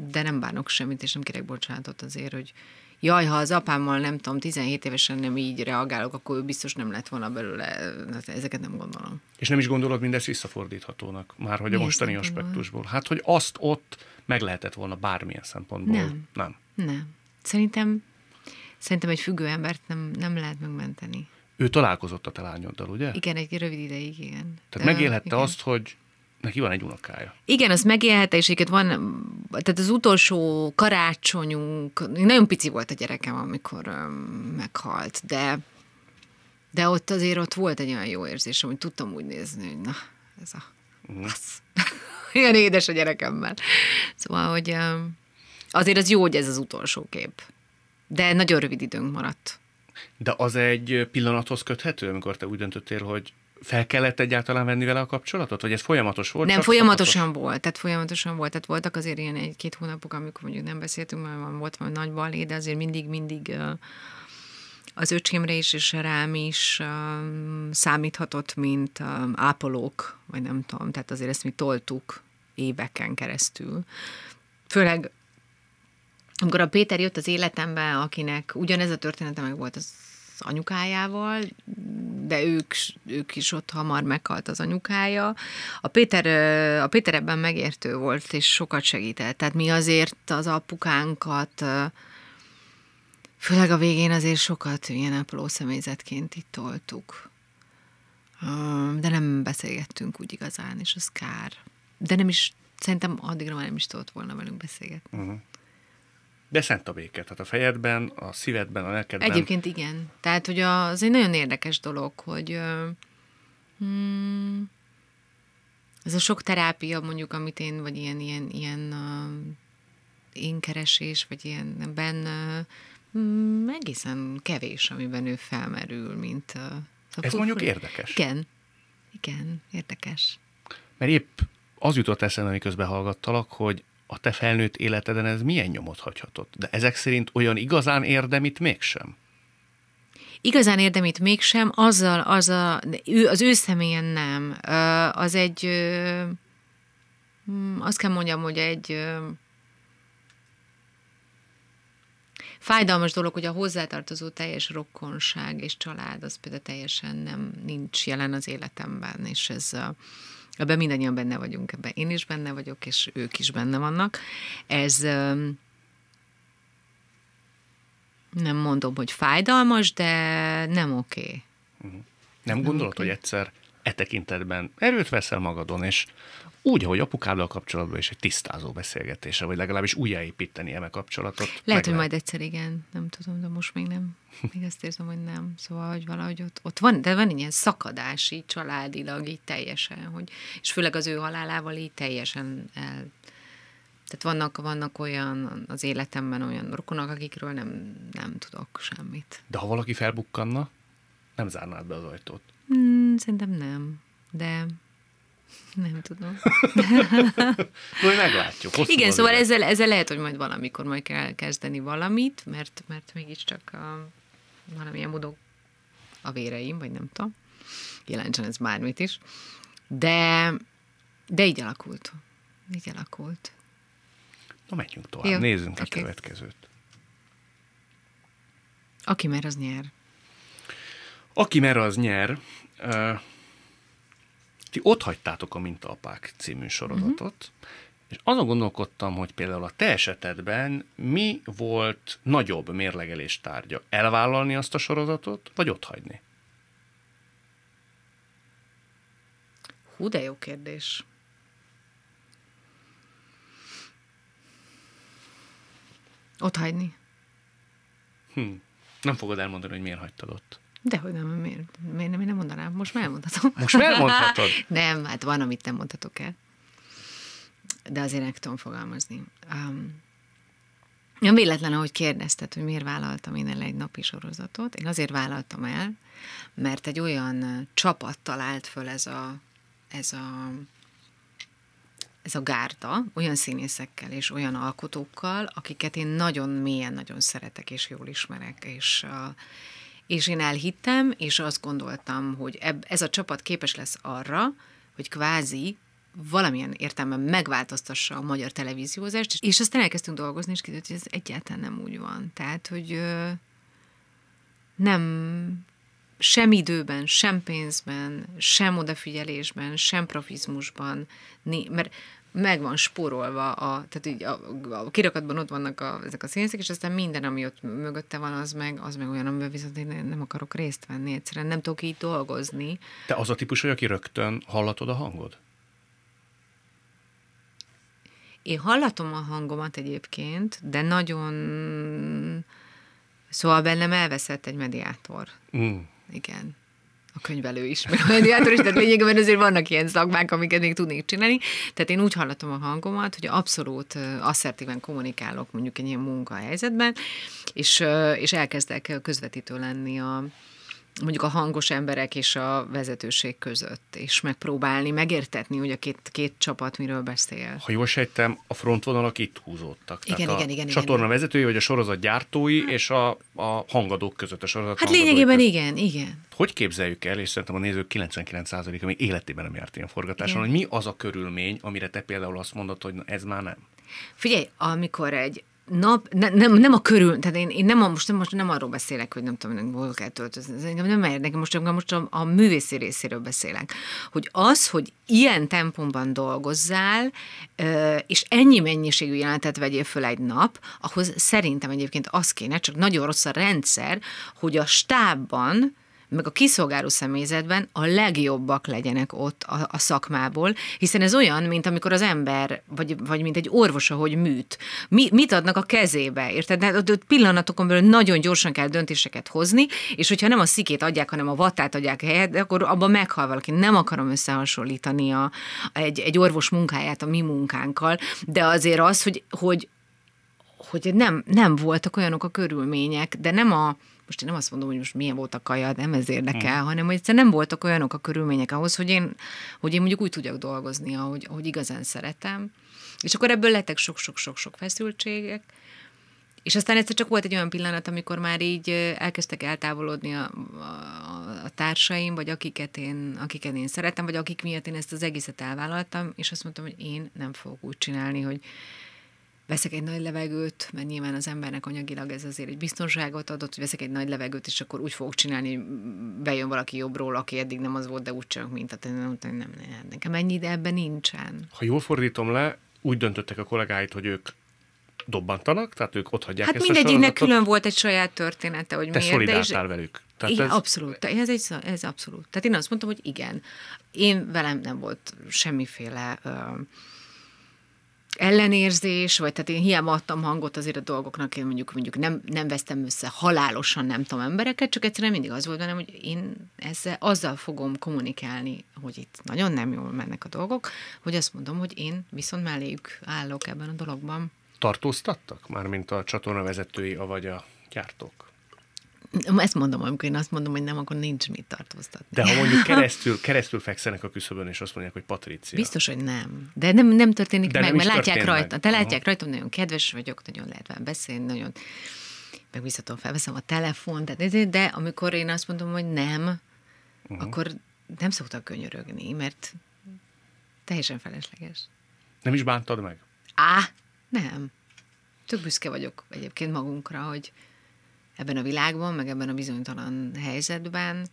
de nem bánok semmit, és nem kérek bocsánatot azért, hogy, jaj, ha az apámmal nem tudom, 17 évesen nem így reagálok, akkor ő biztos nem lett volna belőle, hát ezeket nem gondolom. És nem is gondolod mindezt visszafordíthatónak, már hogy a mostani aspektusból. Hát, hogy azt ott meg lehetett volna bármilyen szempontból. Nem. Nem. nem. Szerintem, szerintem egy függő embert nem, nem lehet megmenteni. Ő találkozott a te lányoddal, ugye? Igen, egy rövid ideig, igen. Tehát De, megélhette igen. azt, hogy neki van egy unokája. Igen, az megélhette, és egyébként van, tehát az utolsó karácsonyunk, nagyon pici volt a gyerekem, amikor meghalt, de, de ott azért ott volt egy olyan jó érzés, hogy tudtam úgy nézni, hogy na, ez a uh-huh. [LAUGHS] Ilyen édes a gyerekemmel. Szóval, hogy azért az jó, hogy ez az utolsó kép. De nagyon rövid időnk maradt. De az egy pillanathoz köthető, amikor te úgy döntöttél, hogy fel kellett egyáltalán venni vele a kapcsolatot? Vagy ez folyamatos volt? Nem, folyamatosan szakatos? volt. Tehát folyamatosan volt. Tehát voltak azért ilyen egy-két hónapok, amikor mondjuk nem beszéltünk, mert volt valami nagy balé, de azért mindig-mindig az öcsémre is és rám is um, számíthatott, mint um, ápolók, vagy nem tudom, tehát azért ezt mi toltuk éveken keresztül. Főleg amikor a Péter jött az életembe, akinek ugyanez a története meg volt az az anyukájával, de ők, ők is ott hamar meghalt az anyukája. A Péter, a Péter ebben megértő volt, és sokat segített. Tehát mi azért az apukánkat, főleg a végén azért sokat ilyen apró személyzetként itt toltuk. De nem beszélgettünk úgy igazán, és az kár. De nem is, szerintem addigra már nem is tudott volna velünk beszélgetni. Uh-huh. De szent a béke, tehát a fejedben, a szívedben, a lelkedben. Egyébként igen. Tehát, hogy az egy nagyon érdekes dolog, hogy hmm, ez a sok terápia, mondjuk, amit én, vagy ilyen, ilyen, ilyen uh, énkeresés, vagy ben, uh, hmm, egészen kevés, amiben ő felmerül, mint... Uh, Ez ez mondjuk érdekes. Igen. Igen, érdekes. Mert épp az jutott eszembe, miközben hallgattalak, hogy a te felnőtt életeden ez milyen nyomot hagyhatott? De ezek szerint olyan igazán érdemit mégsem? Igazán érdemit mégsem, azzal, az, a, az ő személyen nem. Az egy, hmm, azt kell mondjam, hogy egy fájdalmas dolog, hogy a hozzátartozó teljes rokkonság és család, az például teljesen nem nincs jelen az életemben, és ez Ebben mindannyian benne vagyunk, ebben én is benne vagyok, és ők is benne vannak. Ez nem mondom, hogy fájdalmas, de nem oké. Okay. Uh-huh. Nem, nem gondolod, okay. hogy egyszer e tekintetben erőt veszel magadon, és úgy, ahogy apukáddal kapcsolatban is egy tisztázó beszélgetése, vagy legalábbis újjáépíteni eme kapcsolatot. Lehet, meg hogy lehet. majd egyszer igen, nem tudom, de most még nem. Még azt érzem, hogy nem. Szóval, hogy valahogy ott, ott van, de van ilyen szakadás így családilag, így teljesen, hogy, és főleg az ő halálával így teljesen el, tehát vannak, vannak olyan az életemben olyan rokonok, akikről nem, nem tudok semmit. De ha valaki felbukkanna, nem zárnád be az ajtót? Hmm. Szerintem nem, de nem tudom. [LAUGHS] majd meglátjuk. Hosszú Igen, szóval ezzel, ezzel lehet, hogy majd valamikor majd kell kezdeni valamit, mert, mert mégiscsak a, valamilyen módon a véreim, vagy nem tudom, jelentsen ez bármit is. De, de így alakult. Így alakult. Na, menjünk tovább. Jó. Nézzünk okay. a következőt. Aki mer, az nyer. Aki mer, az nyer ti ott hagytátok a Mintaapák című sorozatot, uh-huh. és azon gondolkodtam, hogy például a te esetedben mi volt nagyobb mérlegelés tárgya? Elvállalni azt a sorozatot, vagy ott hagyni? Hú, de jó kérdés. Ott hagyni. Hm. Nem fogod elmondani, hogy miért hagytad ott. De hogy nem, miért, miért nem, én nem mondanám? Most már elmondhatom. Most már elmondhatod? [LAUGHS] nem, hát van, amit nem mondhatok el. De azért meg tudom fogalmazni. Um, Ja, véletlen, ahogy kérdezted, hogy miért vállaltam én el egy napi sorozatot. Én azért vállaltam el, mert egy olyan uh, csapat talált föl ez a, ez a, ez a gárda, olyan színészekkel és olyan alkotókkal, akiket én nagyon mélyen, nagyon szeretek és jól ismerek, és, uh, és én elhittem, és azt gondoltam, hogy eb, ez a csapat képes lesz arra, hogy kvázi valamilyen értelemben megváltoztassa a magyar televíziózást, és aztán elkezdtünk dolgozni, és kiderült, hogy ez egyáltalán nem úgy van. Tehát, hogy nem sem időben, sem pénzben, sem odafigyelésben, sem profizmusban, mert meg van spórolva, a, tehát így a, a kirakatban ott vannak a, ezek a színészek, és aztán minden, ami ott mögötte van, az meg, az meg olyan, amiben viszont én nem akarok részt venni, egyszerűen nem tudok így dolgozni. Te az a típus vagy, aki rögtön hallatod a hangod? Én hallatom a hangomat egyébként, de nagyon... Szóval bennem elveszett egy mediátor. Mm. Igen a könyvelő is, meg a mediátor is, tehát lényegében azért vannak ilyen szakmák, amiket még tudnék csinálni. Tehát én úgy hallatom a hangomat, hogy abszolút asszertíven kommunikálok mondjuk egy ilyen munkahelyzetben, és, és elkezdek közvetítő lenni a, mondjuk a hangos emberek és a vezetőség között, és megpróbálni megértetni, hogy a két, két csapat miről beszél. Ha jól sejtem, a frontvonalak itt húzódtak. Igen, Tehát igen, igen. A igen, csatorna igen. vezetői, vagy a sorozat gyártói, hát, és a, a hangadók között a sorozat Hát lényegében között. igen, igen. Hogy képzeljük el, és szerintem a nézők 99%-a még életében nem járt ilyen forgatáson, igen. hogy mi az a körülmény, amire te például azt mondod, hogy na, ez már nem? Figyelj, amikor egy nap, ne, nem, nem a körül, tehát én, én nem a, most, nem, most nem arról beszélek, hogy nem tudom, hol kell töltözni, ez engem nem érdekel nekem most, engem most a, a művészi részéről beszélek, hogy az, hogy ilyen tempomban dolgozzál, és ennyi mennyiségű jelentet vegyél föl egy nap, ahhoz szerintem egyébként az kéne, csak nagyon rossz a rendszer, hogy a stábban, meg a kiszolgáló személyzetben a legjobbak legyenek ott a, a szakmából, hiszen ez olyan, mint amikor az ember, vagy, vagy mint egy orvos, ahogy műt. Mi, mit adnak a kezébe, érted? De ott pillanatokon belül nagyon gyorsan kell döntéseket hozni, és hogyha nem a szikét adják, hanem a vatát adják helyet, akkor abban meghal valaki. Nem akarom összehasonlítani a, egy, egy orvos munkáját a mi munkánkkal, de azért az, hogy, hogy, hogy nem, nem voltak olyanok a körülmények, de nem a, most én nem azt mondom, hogy most milyen volt a kaja, nem ez érdekel, hmm. hanem hogy egyszerűen nem voltak olyanok a körülmények ahhoz, hogy én, hogy én mondjuk úgy tudjak dolgozni, ahogy, ahogy igazán szeretem. És akkor ebből lettek sok-sok-sok-sok feszültségek, és aztán egyszer csak volt egy olyan pillanat, amikor már így elkezdtek eltávolodni a, a, a társaim, vagy akiket én, akiket én szeretem, vagy akik miatt én ezt az egészet elvállaltam, és azt mondtam, hogy én nem fogok úgy csinálni, hogy veszek egy nagy levegőt, mert nyilván az embernek anyagilag ez azért egy biztonságot adott, hogy veszek egy nagy levegőt, és akkor úgy fogok csinálni, bejön valaki jobbról, aki eddig nem az volt, de úgy csak mint. Tehát nem, nem, nem, nekem ennyi de ebben nincsen. Ha jól fordítom le, úgy döntöttek a kollégáit, hogy ők dobbantanak, tehát ők ott hagyják hát ezt mindegyiknek külön volt egy saját története, hogy Te miért. Te és... velük. Tehát igen, ez... abszolút. Ez, egy, ez abszolút. Tehát én azt mondtam, hogy igen. Én velem nem volt semmiféle uh, ellenérzés, vagy tehát én hiába adtam hangot azért a dolgoknak, én mondjuk, mondjuk nem, nem vesztem össze halálosan, nem tudom, embereket, csak egyszerűen mindig az volt bennem, hogy én ezzel, azzal fogom kommunikálni, hogy itt nagyon nem jól mennek a dolgok, hogy azt mondom, hogy én viszont melléjük állok ebben a dologban. Tartóztattak már, mint a vezetői, vagy a gyártók? Hm, ezt mondom, amikor én azt mondom, hogy nem, akkor nincs mit tartóztatni. De ha mondjuk [LAUGHS] keresztül, keresztül fekszenek a küszöbön, és azt mondják, hogy Patricia. Biztos, hogy nem. De nem, nem történik De meg, nem mert látják rajta. Te látják uh-huh. nagyon kedves vagyok, nagyon lehet velem beszélni, nagyon visszatom, felveszem a telefon, De de amikor én azt mondom, hogy nem, uh-huh. akkor nem szoktak könyörögni, mert teljesen felesleges. Nem is bántad meg? Á, nem. Több büszke vagyok egyébként magunkra, hogy, ebben a világban, meg ebben a bizonytalan helyzetben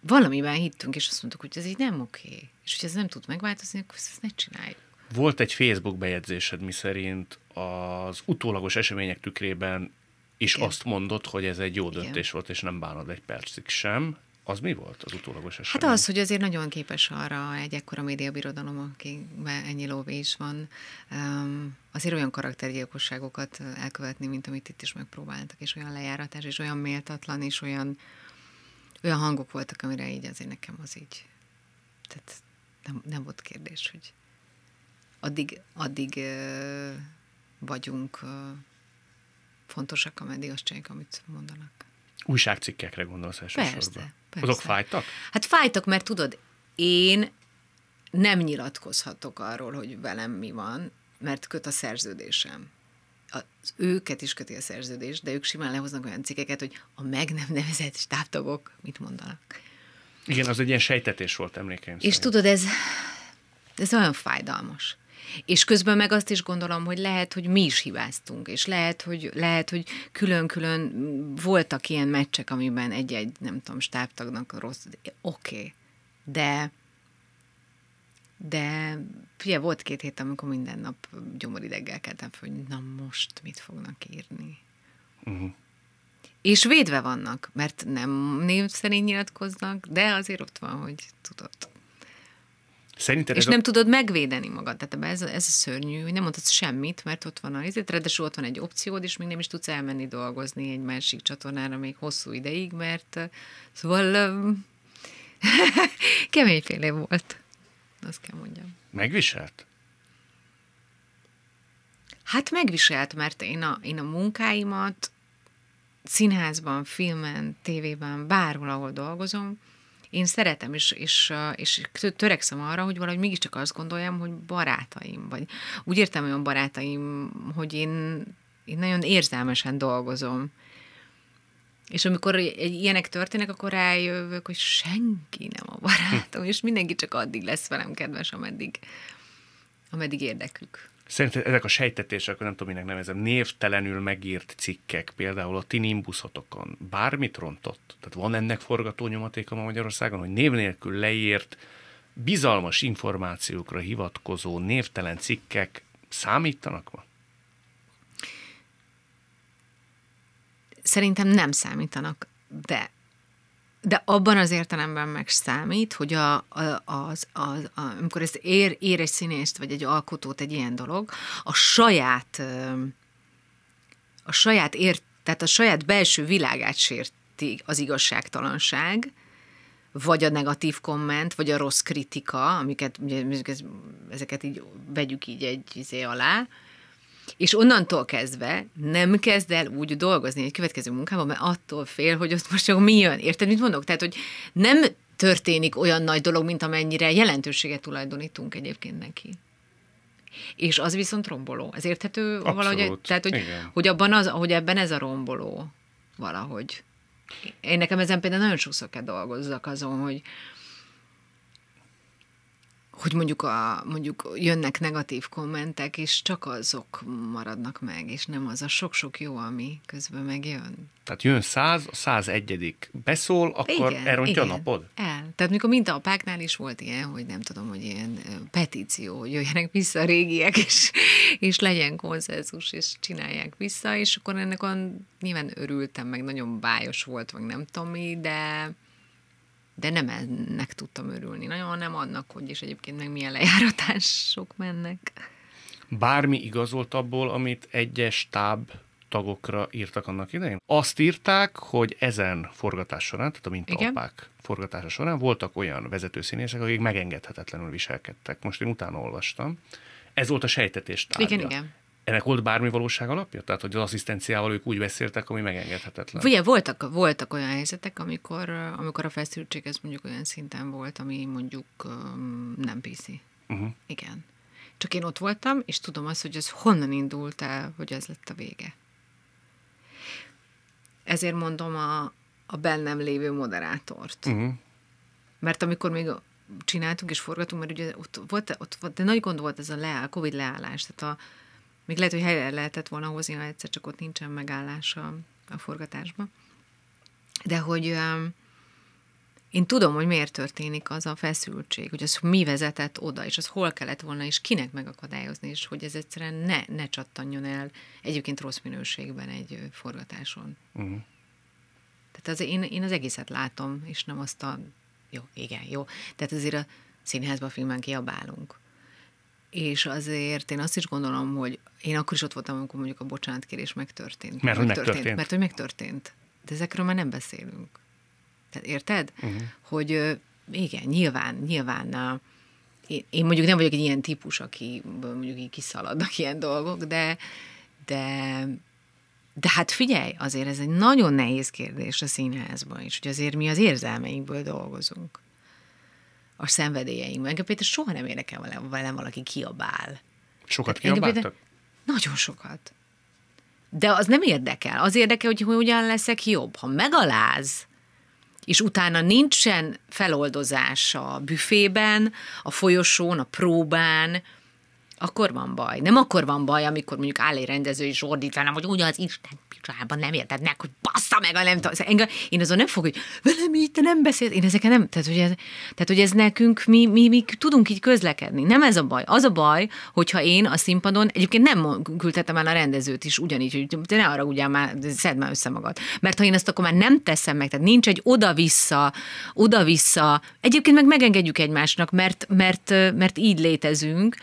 valamiben hittünk, és azt mondtuk, hogy ez így nem oké. És hogy ez nem tud megváltozni, akkor ezt ne csináljuk. Volt egy Facebook bejegyzésed, szerint az utólagos események tükrében és Igen. azt mondod, hogy ez egy jó Igen. döntés volt, és nem bánod egy percig sem. Az mi volt az utólagos esemény? Hát az, hogy azért nagyon képes arra egy ekkora médiabirodalom, akiben ennyi is van, um, azért olyan karaktergyilkosságokat elkövetni, mint amit itt is megpróbáltak, és olyan lejáratás, és olyan méltatlan, és olyan, olyan hangok voltak, amire így azért nekem az így. Tehát nem, nem volt kérdés, hogy addig, addig vagyunk fontosak, ameddig azt csináljuk, amit mondanak. Újságcikkekre gondolsz elsősorban. Persze, persze. Azok fájtak? Hát fájtak, mert tudod, én nem nyilatkozhatok arról, hogy velem mi van, mert köt a szerződésem. Az őket is köti a szerződés, de ők simán lehoznak olyan cikkeket, hogy a meg nem nevezett stábtagok mit mondanak. Igen, az egy ilyen sejtetés volt, emlékeim És szerint. tudod, ez, ez olyan fájdalmas. És közben meg azt is gondolom, hogy lehet, hogy mi is hibáztunk, és lehet, hogy, lehet, hogy külön-külön voltak ilyen meccsek, amiben egy-egy, nem tudom, stábtagnak rossz, oké, okay. de de ugye volt két hét, amikor minden nap gyomorideggel keltem fel, hogy na most mit fognak írni. Uh-huh. És védve vannak, mert nem név szerint nyilatkoznak, de azért ott van, hogy tudod. Szerinted és ez nem a... tudod megvédeni magad. Tehát ez, ez a szörnyű, hogy nem mondhatsz semmit, mert ott van a izét, de ott van egy opciód, és még nem is tudsz elmenni dolgozni egy másik csatornára még hosszú ideig, mert eh, szóval um, [LAUGHS] kemény fél év volt. Azt kell mondjam. Megviselt? Hát megviselt, mert én a, én a munkáimat színházban, filmen, tévében, bárhol, ahol dolgozom, én szeretem, és, és, uh, és törekszem arra, hogy valahogy mégiscsak azt gondoljam, hogy barátaim, vagy úgy értem olyan barátaim, hogy én, én nagyon érzelmesen dolgozom. És amikor ilyenek történnek, akkor rájövök, hogy senki nem a barátom, és mindenki csak addig lesz velem kedves, ameddig, ameddig érdekük. Szerintem ezek a sejtetések, nem tudom, minek nevezem, névtelenül megírt cikkek, például a ti bármit rontott? Tehát van ennek forgatónyomatéka ma Magyarországon, hogy név nélkül leírt, bizalmas információkra hivatkozó névtelen cikkek számítanak ma? Szerintem nem számítanak, de de abban az értelemben meg számít, hogy a, a, az, az, a, amikor ez ér, ér egy színészt, vagy egy alkotót egy ilyen dolog, a saját a saját ért, tehát a saját belső világát sérti az igazságtalanság, vagy a negatív komment, vagy a rossz kritika, amiket ugye, ezeket így vegyük így egy izé alá, és onnantól kezdve nem kezd el úgy dolgozni egy következő munkában, mert attól fél, hogy ott most mi jön. Érted, mit mondok? Tehát, hogy nem történik olyan nagy dolog, mint amennyire jelentőséget tulajdonítunk egyébként neki. És az viszont romboló. Ez érthető Abszolút, valahogy? Tehát, hogy, hogy, abban az, hogy ebben ez a romboló valahogy. Én nekem ezen például nagyon sokszor kell dolgozzak azon, hogy, hogy mondjuk, a, mondjuk jönnek negatív kommentek, és csak azok maradnak meg, és nem az a sok-sok jó, ami közben megjön. Tehát jön száz, a száz egyedik beszól, akkor igen, elrontja igen. a napod? El. Tehát mikor mint a páknál is volt ilyen, hogy nem tudom, hogy ilyen petíció, hogy jöjjenek vissza a régiek, és, és legyen konszenzus, és csinálják vissza, és akkor ennek a, nyilván örültem, meg nagyon bájos volt, vagy nem tudom mi, de de nem ennek tudtam örülni nagyon, hanem annak, hogy is egyébként meg milyen lejáratások mennek. Bármi igazolt abból, amit egyes táb tagokra írtak annak idején. Azt írták, hogy ezen forgatás során, tehát a mintapák forgatása során voltak olyan vezetőszínészek, akik megengedhetetlenül viselkedtek. Most én utána olvastam. Ez volt a sejtetés tárgya. Igen, igen ennek volt bármi valóság alapja? Tehát, hogy az asszisztenciával ők úgy beszéltek, ami megengedhetetlen. Ugye voltak, voltak olyan helyzetek, amikor, amikor a feszültség ez mondjuk olyan szinten volt, ami mondjuk um, nem PC. Uh-huh. Igen. Csak én ott voltam, és tudom azt, hogy ez honnan indult el, hogy ez lett a vége. Ezért mondom a, a bennem lévő moderátort. Uh-huh. Mert amikor még csináltunk és forgatunk, mert ugye ott volt, ott volt de nagy gond volt ez a leáll, Covid leállás, tehát a, még lehet, hogy helyre lehetett volna hozni, ha egyszer csak ott nincsen megállás a, a forgatásban. De hogy um, én tudom, hogy miért történik az a feszültség, hogy az mi vezetett oda, és az hol kellett volna, és kinek megakadályozni, és hogy ez egyszerűen ne, ne csattanjon el egyébként rossz minőségben egy forgatáson. Uh-huh. Tehát az, én, én az egészet látom, és nem azt a... Jó, igen, jó. Tehát azért a színházban, a filmen kiabálunk és azért én azt is gondolom, hogy én akkor is ott voltam, amikor mondjuk a bocsánatkérés megtörtént. Mert hogy megtörtént. megtörtént. Mert hogy megtörtént. De ezekről már nem beszélünk. Tehát érted? Uh-huh. Hogy igen, nyilván, nyilván én, én mondjuk nem vagyok egy ilyen típus, aki mondjuk így kiszaladnak ilyen dolgok, de, de de hát figyelj, azért ez egy nagyon nehéz kérdés a színházban is, hogy azért mi az érzelmeinkből dolgozunk a szenvedélyeim. Engem például soha nem érdekel velem, velem valaki kiabál. Sokat kiabáltak? Nagyon sokat. De az nem érdekel. Az érdekel, hogy hogyan leszek jobb. Ha megaláz, és utána nincsen feloldozás a büfében, a folyosón, a próbán, akkor van baj. Nem akkor van baj, amikor mondjuk áll egy rendező és ordít velem, hogy ugye az Isten picsában nem érted meg, hogy bassza meg a nem tudom. Szóval én azon nem fog, hogy velem így te nem beszélsz. Én ezeket nem, tehát hogy ez, tehát, hogy ez nekünk, mi, mi, mi tudunk így közlekedni. Nem ez a baj. Az a baj, hogyha én a színpadon, egyébként nem küldhetem el a rendezőt is ugyanígy, hogy te ne arra ugyan már, szedd már össze magad. Mert ha én ezt akkor már nem teszem meg, tehát nincs egy oda-vissza, oda-vissza. Egyébként meg megengedjük egymásnak, mert, mert, mert így létezünk,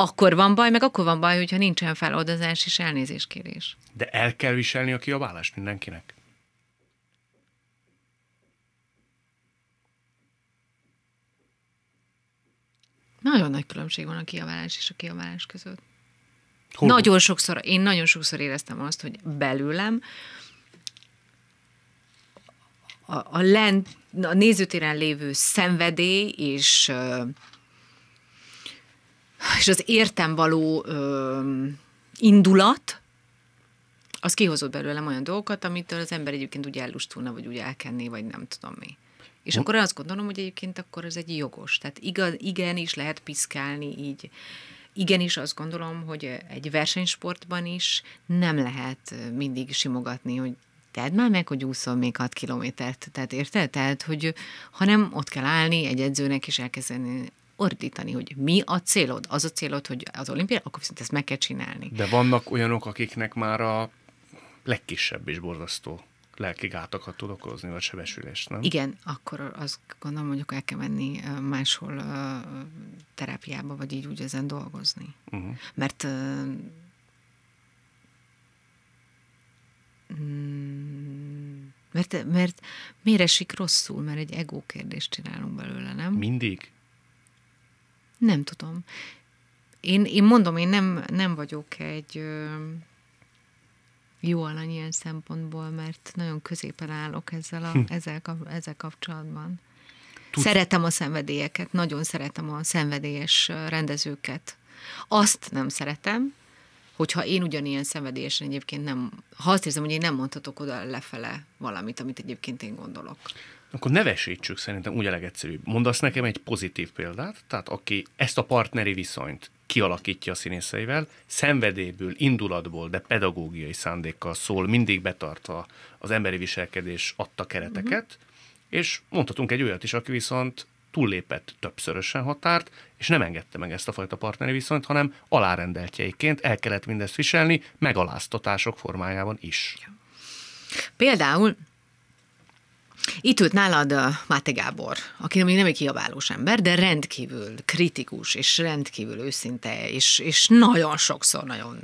akkor van baj, meg akkor van baj, hogyha nincsen feloldozás és elnézéskérés. De el kell viselni a kiabálást mindenkinek. Nagyon nagy különbség van a kiabálás és a kiabálás között. Hol? Nagyon sokszor, én nagyon sokszor éreztem azt, hogy belőlem a, a, lent, a nézőtéren lévő szenvedély és és az értem való ö, indulat, az kihozott belőlem olyan dolgokat, amitől az ember egyébként úgy ellustulna, vagy úgy elkenné, vagy nem tudom mi. És hm. akkor azt gondolom, hogy egyébként akkor ez egy jogos. Tehát igaz, igen is lehet piszkálni így. Igen is azt gondolom, hogy egy versenysportban is nem lehet mindig simogatni, hogy tedd már meg, hogy úszol még 6 kilométert. Tehát érted? Tehát, hogy hanem ott kell állni egy edzőnek, és elkezdeni ordítani, hogy mi a célod. Az a célod, hogy az olimpia, akkor viszont ezt meg kell csinálni. De vannak olyanok, akiknek már a legkisebb is borzasztó lelki gátakat tud okozni, vagy sebesülést, nem? Igen, akkor azt gondolom, mondjuk el kell menni máshol terápiába, vagy így úgy ezen dolgozni. Uh-huh. Mert mert, mert miért esik rosszul, mert egy ego kérdést csinálunk belőle, nem? Mindig? Nem tudom. Én, én mondom, én nem, nem vagyok egy ö, jó alany ilyen szempontból, mert nagyon középen állok ezzel, a, hm. ezzel, ezzel kapcsolatban. Tud... Szeretem a szenvedélyeket, nagyon szeretem a szenvedélyes rendezőket. Azt nem szeretem, hogyha én ugyanilyen szenvedélyesen egyébként nem, ha azt érzem, hogy én nem mondhatok oda lefele valamit, amit egyébként én gondolok. Akkor nevesítsük szerintem úgy a legegyszerűbb. Mondasz nekem egy pozitív példát, tehát aki ezt a partneri viszonyt kialakítja a színészeivel, szenvedélyből, indulatból, de pedagógiai szándékkal szól, mindig betartva az emberi viselkedés adta kereteket, uh-huh. és mondhatunk egy olyat is, aki viszont túllépett többszörösen határt, és nem engedte meg ezt a fajta partneri viszonyt, hanem alárendeltjeiként el kellett mindezt viselni, megaláztatások formájában is. Például itt ült nálad uh, Máté Gábor, aki még nem egy kiabálós ember, de rendkívül kritikus, és rendkívül őszinte, és, és nagyon sokszor nagyon,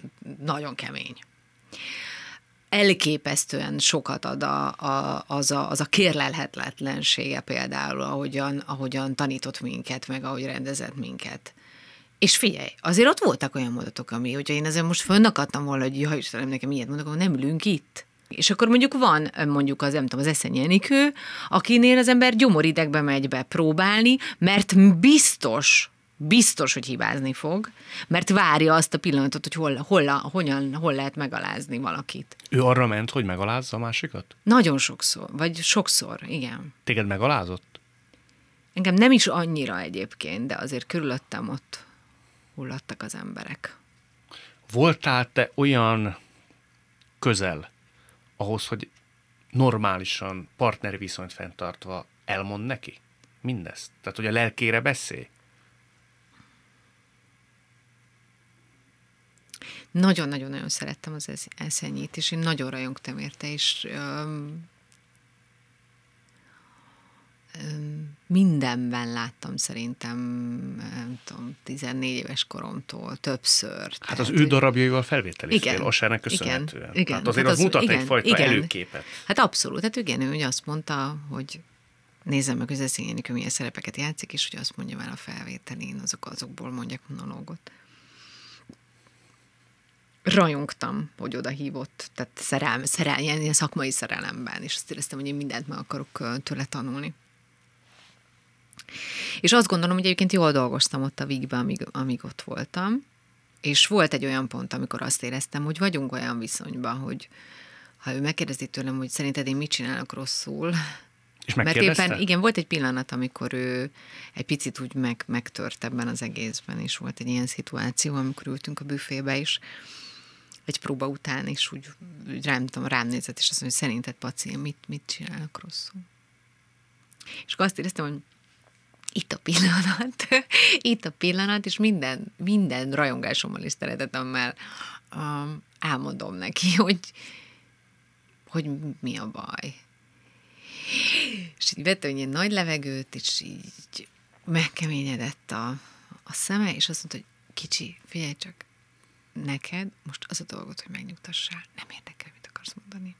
nagyon kemény elképesztően sokat ad a, a, az, a, az a kérlelhetetlensége például, ahogyan, ahogyan tanított minket, meg ahogy rendezett minket. És figyelj, azért ott voltak olyan mondatok, ami, hogyha én azért most fönnakadtam volna, hogy jaj Istenem, nekem ilyet mondok, nem ülünk itt. És akkor mondjuk van mondjuk az, nem tudom, az Eszenyi Enikő, akinél az ember gyomoridegbe megy be próbálni, mert biztos, biztos, hogy hibázni fog, mert várja azt a pillanatot, hogy hol, hol, hogyan, hol lehet megalázni valakit. Ő arra ment, hogy megalázza a másikat? Nagyon sokszor, vagy sokszor, igen. Téged megalázott? Engem nem is annyira egyébként, de azért körülöttem ott hullattak az emberek. Voltál te olyan közel ahhoz, hogy normálisan, partneri viszonyt fenntartva elmond neki mindezt? Tehát, hogy a lelkére beszél? Nagyon-nagyon-nagyon szerettem az eszenyét, és én nagyon rajongtam érte, és mindenben láttam szerintem, nem tudom, 14 éves koromtól többször. Hát tehát, az ő darabjaival felvételiztél, igen, Osának köszönhetően. Igen, igen, hát azért hát az, az mutat igen, egyfajta igen, előképet. Hát abszolút, hát igen, ő ugye azt mondta, hogy nézem meg, hogy az hogy milyen szerepeket játszik, és hogy azt mondja már a felvételén, azok, azokból mondjak monológot. Rajongtam, hogy oda hívott, tehát szerelem, szerelem, ilyen szakmai szerelemben, és azt éreztem, hogy én mindent meg akarok tőle tanulni. És azt gondolom, hogy egyébként jól dolgoztam ott a Vigbe, amíg, amíg ott voltam, és volt egy olyan pont, amikor azt éreztem, hogy vagyunk olyan viszonyban, hogy ha ő megkérdezi tőlem, hogy szerinted én mit csinálok rosszul, és Mert éppen, igen, volt egy pillanat, amikor ő egy picit úgy meg, megtört ebben az egészben, és volt egy ilyen szituáció, amikor ültünk a büfébe is, egy próba után, és úgy, úgy rám, tudom, rám nézett, és azt mondja, hogy szerinted, Paci, mit, mit csinálok rosszul? És akkor azt éreztem, hogy itt a pillanat, [LAUGHS] itt a pillanat, és minden, minden rajongásommal és szeretetemmel um, elmondom neki, [LAUGHS] hogy, hogy mi a baj. És így vettem egy nagy levegőt, és így megkeményedett a, a szeme, és azt mondta, hogy kicsi, figyelj csak, neked most az a dolgot, hogy megnyugtassál, nem érdekel, mit akarsz mondani.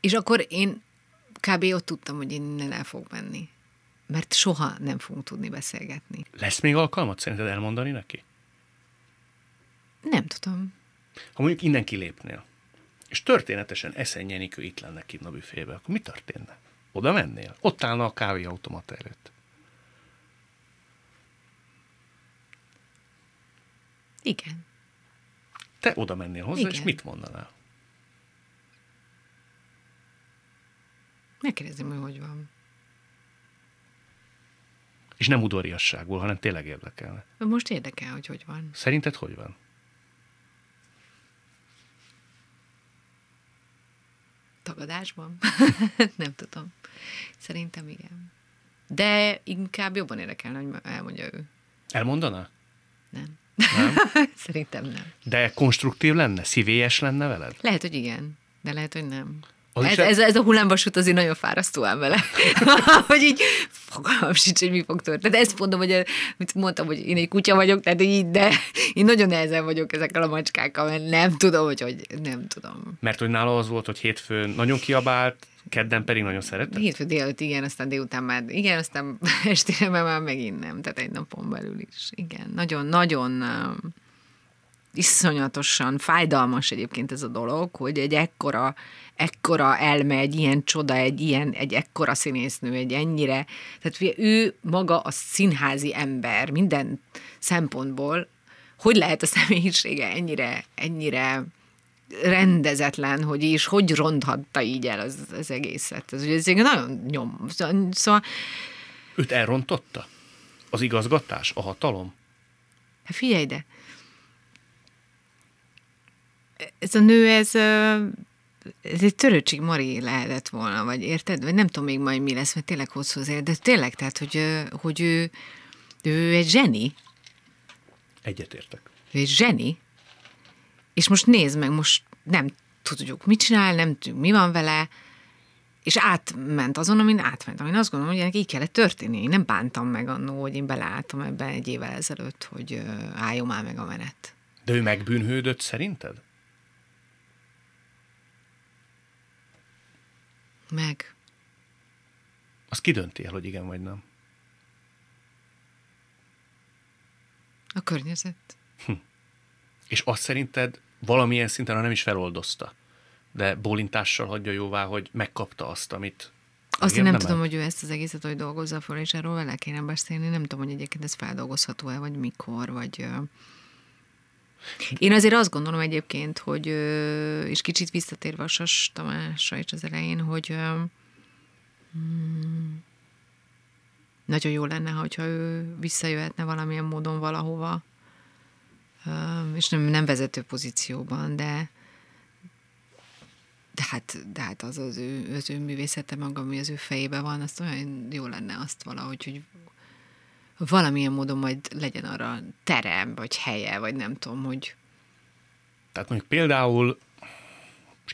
És akkor én kb. ott tudtam, hogy én innen el fog menni. Mert soha nem fogunk tudni beszélgetni. Lesz még alkalmat szerinted elmondani neki? Nem tudom. Ha mondjuk innen kilépnél, és történetesen Eszenye Nikő itt lenne kint a büfébe, akkor mi történne? Oda mennél? Ott állna a kávéautomat előtt. Igen. Te oda mennél hozzá, Igen. és mit mondanál? Megkérdezem, hogy hogy van. És nem udvariasságból, hanem tényleg érdekelne. Most érdekel, hogy hogy van. Szerinted hogy van? Tagadásban? [LAUGHS] nem tudom. Szerintem igen. De inkább jobban érdekelne, hogy elmondja ő. Elmondaná? Nem. nem? [LAUGHS] Szerintem nem. De konstruktív lenne? Szívélyes lenne veled? Lehet, hogy igen, de lehet, hogy nem. Az ez, ez, ez a hullámvasút azért nagyon fárasztó ám vele, [LAUGHS] hogy így fogalmam sincs, hogy mi fog történni. De ezt mondom, hogy mit mondtam, hogy én egy kutya vagyok, tehát így, de én nagyon nehezen vagyok ezekkel a macskákkal, mert nem tudom, hogy, hogy nem tudom. Mert hogy nála az volt, hogy hétfőn nagyon kiabált, kedden pedig nagyon szerette? Hétfő délután igen, aztán délután már igen, aztán [LAUGHS] estére már megint nem, tehát egy napon belül is. Igen, nagyon-nagyon iszonyatosan fájdalmas egyébként ez a dolog, hogy egy ekkora, ekkora elme, egy ilyen csoda, egy ilyen, egy ekkora színésznő, egy ennyire, tehát ugye ő maga a színházi ember minden szempontból, hogy lehet a személyisége ennyire, ennyire rendezetlen, hogy is, hogy ronthatta így el az, az egészet. Ez ugye ez nagyon nyom. Szóval... Őt elrontotta? Az igazgatás? A hatalom? Hát figyelj, de ez a nő, ez, ez egy törőcsik Mari lehetett volna, vagy érted? Vagy nem tudom még majd mi lesz, mert tényleg hosszú az de tényleg, tehát, hogy, hogy ő, ő egy zseni. Egyetértek. Ő egy zseni. És most nézd meg, most nem tudjuk, mit csinál, nem tudjuk, mi van vele, és átment azon, amin átment, amin azt gondolom, hogy ennek így kellett történni. Én nem bántam meg annó, hogy én beleálltam ebben egy évvel ezelőtt, hogy álljon már meg a menet. De ő megbűnhődött szerinted? meg. Az dönti el, hogy igen vagy nem. A környezet. Hm. És azt szerinted valamilyen szinten, ha nem is feloldozta, de bólintással hagyja jóvá, hogy megkapta azt, amit azt én nem, nem tudom, el. hogy ő ezt az egészet, hogy dolgozza fel, és erről vele kéne beszélni. Nem tudom, hogy egyébként ez feldolgozható-e, vagy mikor, vagy én azért azt gondolom egyébként, hogy, és kicsit visszatérve a Sas Tamásra is az elején, hogy hmm, nagyon jó lenne, hogyha ő visszajöhetne valamilyen módon valahova, és nem, nem vezető pozícióban, de, de hát, de hát az az ő, az ő művészete maga, ami az ő fejében van, azt olyan jó lenne azt valahogy, hogy valamilyen módon majd legyen arra terem, vagy helye, vagy nem tudom, hogy... Tehát mondjuk például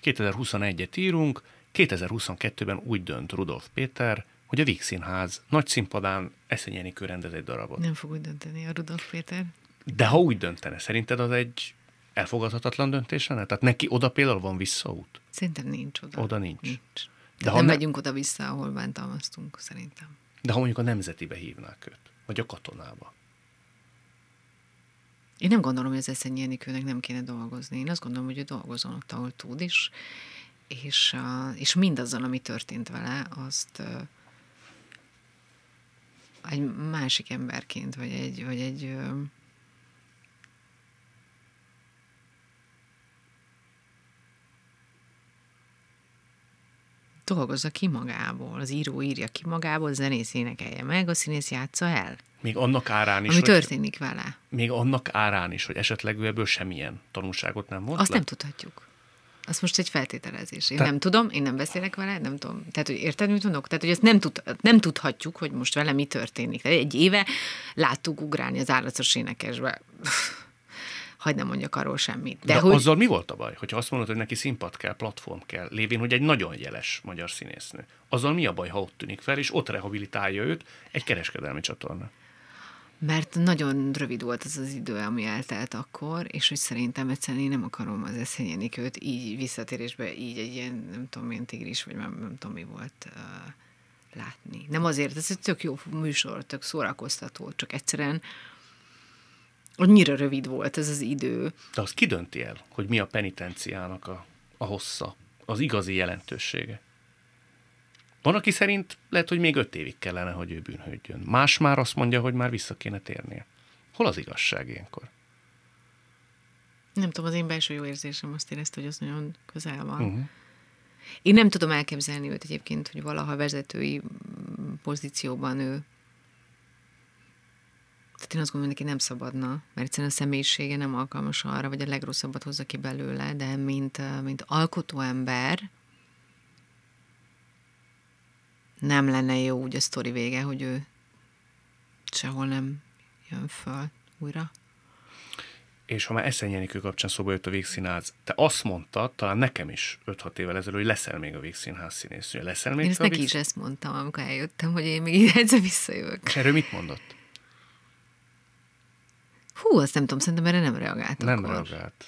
2021-et írunk, 2022-ben úgy dönt Rudolf Péter, hogy a Víg Színház nagy színpadán Eszenyeni körrendez rendez egy darabot. Nem fog úgy dönteni a Rudolf Péter. De ha úgy döntene, szerinted az egy elfogadhatatlan döntés lenne? Tehát neki oda például van visszaút? Szerintem nincs oda. Oda nincs. nincs. De, De ha nem ne... megyünk oda-vissza, ahol bántalmaztunk, szerintem. De ha mondjuk a nemzetibe hívnák őt vagy a katonába. Én nem gondolom, hogy az Eszenyi Enikőnek nem kéne dolgozni. Én azt gondolom, hogy ő dolgozon ott, ahol tud is, és, és mindazzal, ami történt vele, azt egy másik emberként, vagy egy, vagy egy dolgozza ki magából, az író írja ki magából, zenész énekelje meg, a színész játsza el. Még annak árán is. Ami történik vele. Még annak árán is, hogy esetleg ő ebből semmilyen tanulságot nem volt. Azt le? nem tudhatjuk. Az most egy feltételezés. Én Te... nem tudom, én nem beszélek vele, nem tudom. Tehát, hogy érted, mit mondok? Tehát, hogy ezt nem, tud, nem tudhatjuk, hogy most vele mi történik. Tehát egy éve láttuk ugrálni az állatos énekesbe hagyd nem mondjak arról semmit. De, De hogy... azzal mi volt a baj, hogyha azt mondod, hogy neki színpad kell, platform kell, lévén, hogy egy nagyon jeles magyar színésznő. Azzal mi a baj, ha ott tűnik fel, és ott rehabilitálja őt egy kereskedelmi csatorna? Mert nagyon rövid volt az az idő, ami eltelt akkor, és hogy szerintem egyszerűen én nem akarom az eszényenik őt így visszatérésbe, így egy ilyen, nem tudom én, tigris, vagy nem, nem tudom mi volt uh, látni. Nem azért, ez egy tök jó műsor, tök szórakoztató, csak egyszerűen uh, Annyira rövid volt ez az idő. De az kidönti el, hogy mi a penitenciának a, a hossza, az igazi jelentősége. Van, aki szerint lehet, hogy még öt évig kellene, hogy ő bűnhődjön. Más már azt mondja, hogy már vissza kéne térnie. Hol az igazság ilyenkor? Nem tudom, az én belső jó érzésem azt érezte, hogy az nagyon közel van. Uh-huh. Én nem tudom elképzelni őt egyébként, hogy valaha vezetői mm, pozícióban ő tehát én azt gondolom, hogy neki nem szabadna, mert egyszerűen a személyisége nem alkalmas arra, vagy a legrosszabbat hozza ki belőle, de mint, mint alkotó ember nem lenne jó úgy a sztori vége, hogy ő sehol nem jön föl újra. És ha már Eszenyi kapcsán szóba jött a Végszínház, te azt mondtad, talán nekem is 5-6 évvel ezelőtt, hogy leszel még a Végszínház színésznője. Leszel még én ezt neki Végszín... is ezt mondtam, amikor eljöttem, hogy én még ide [LAUGHS] egyszer visszajövök. És erről mit mondott? Hú, azt nem tudom, szerintem erre nem reagált Nem akkor. reagált.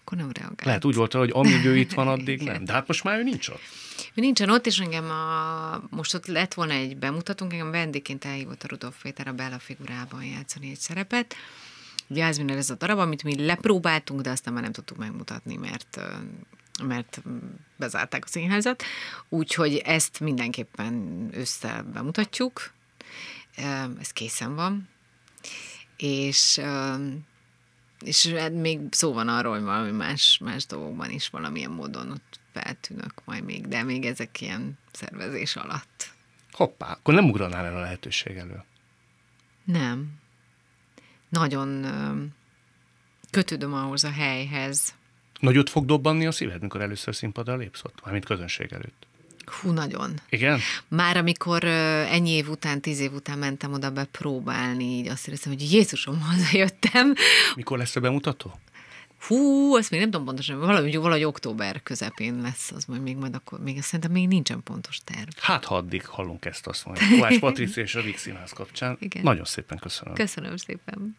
Akkor nem reagált. Lehet úgy volt, hogy amíg ő itt van, [LAUGHS] addig nem. De hát most már ő nincs ott. Ő nincsen ott, és engem a, most ott lett volna egy bemutatónk, engem vendégként elhívott a Rudolf Péter a Bella figurában játszani egy szerepet. Jászmin ez a darab, amit mi lepróbáltunk, de aztán már nem tudtuk megmutatni, mert mert bezárták a színházat, úgyhogy ezt mindenképpen össze bemutatjuk. Ez készen van és, és hát még szó van arról, hogy valami más, más dolgokban is valamilyen módon ott feltűnök majd még, de még ezek ilyen szervezés alatt. Hoppá, akkor nem ugranál el a lehetőség elő. Nem. Nagyon kötődöm ahhoz a helyhez. Nagyot fog dobbanni a szíved, mikor először színpadra lépsz ott, mármint közönség előtt? Hú, nagyon. Igen? Már amikor ennyi év után, tíz év után mentem oda bepróbálni, így azt éreztem, hogy Jézusom, hazajöttem. Mikor lesz a bemutató? Hú, ezt még nem tudom pontosan, valahogy, valahogy október közepén lesz, az majd még majd akkor, még szerintem még nincsen pontos terv. Hát ha addig hallunk ezt azt majd. Kovács [LAUGHS] Patrici és a Víg kapcsán. Igen. Nagyon szépen köszönöm. Köszönöm szépen.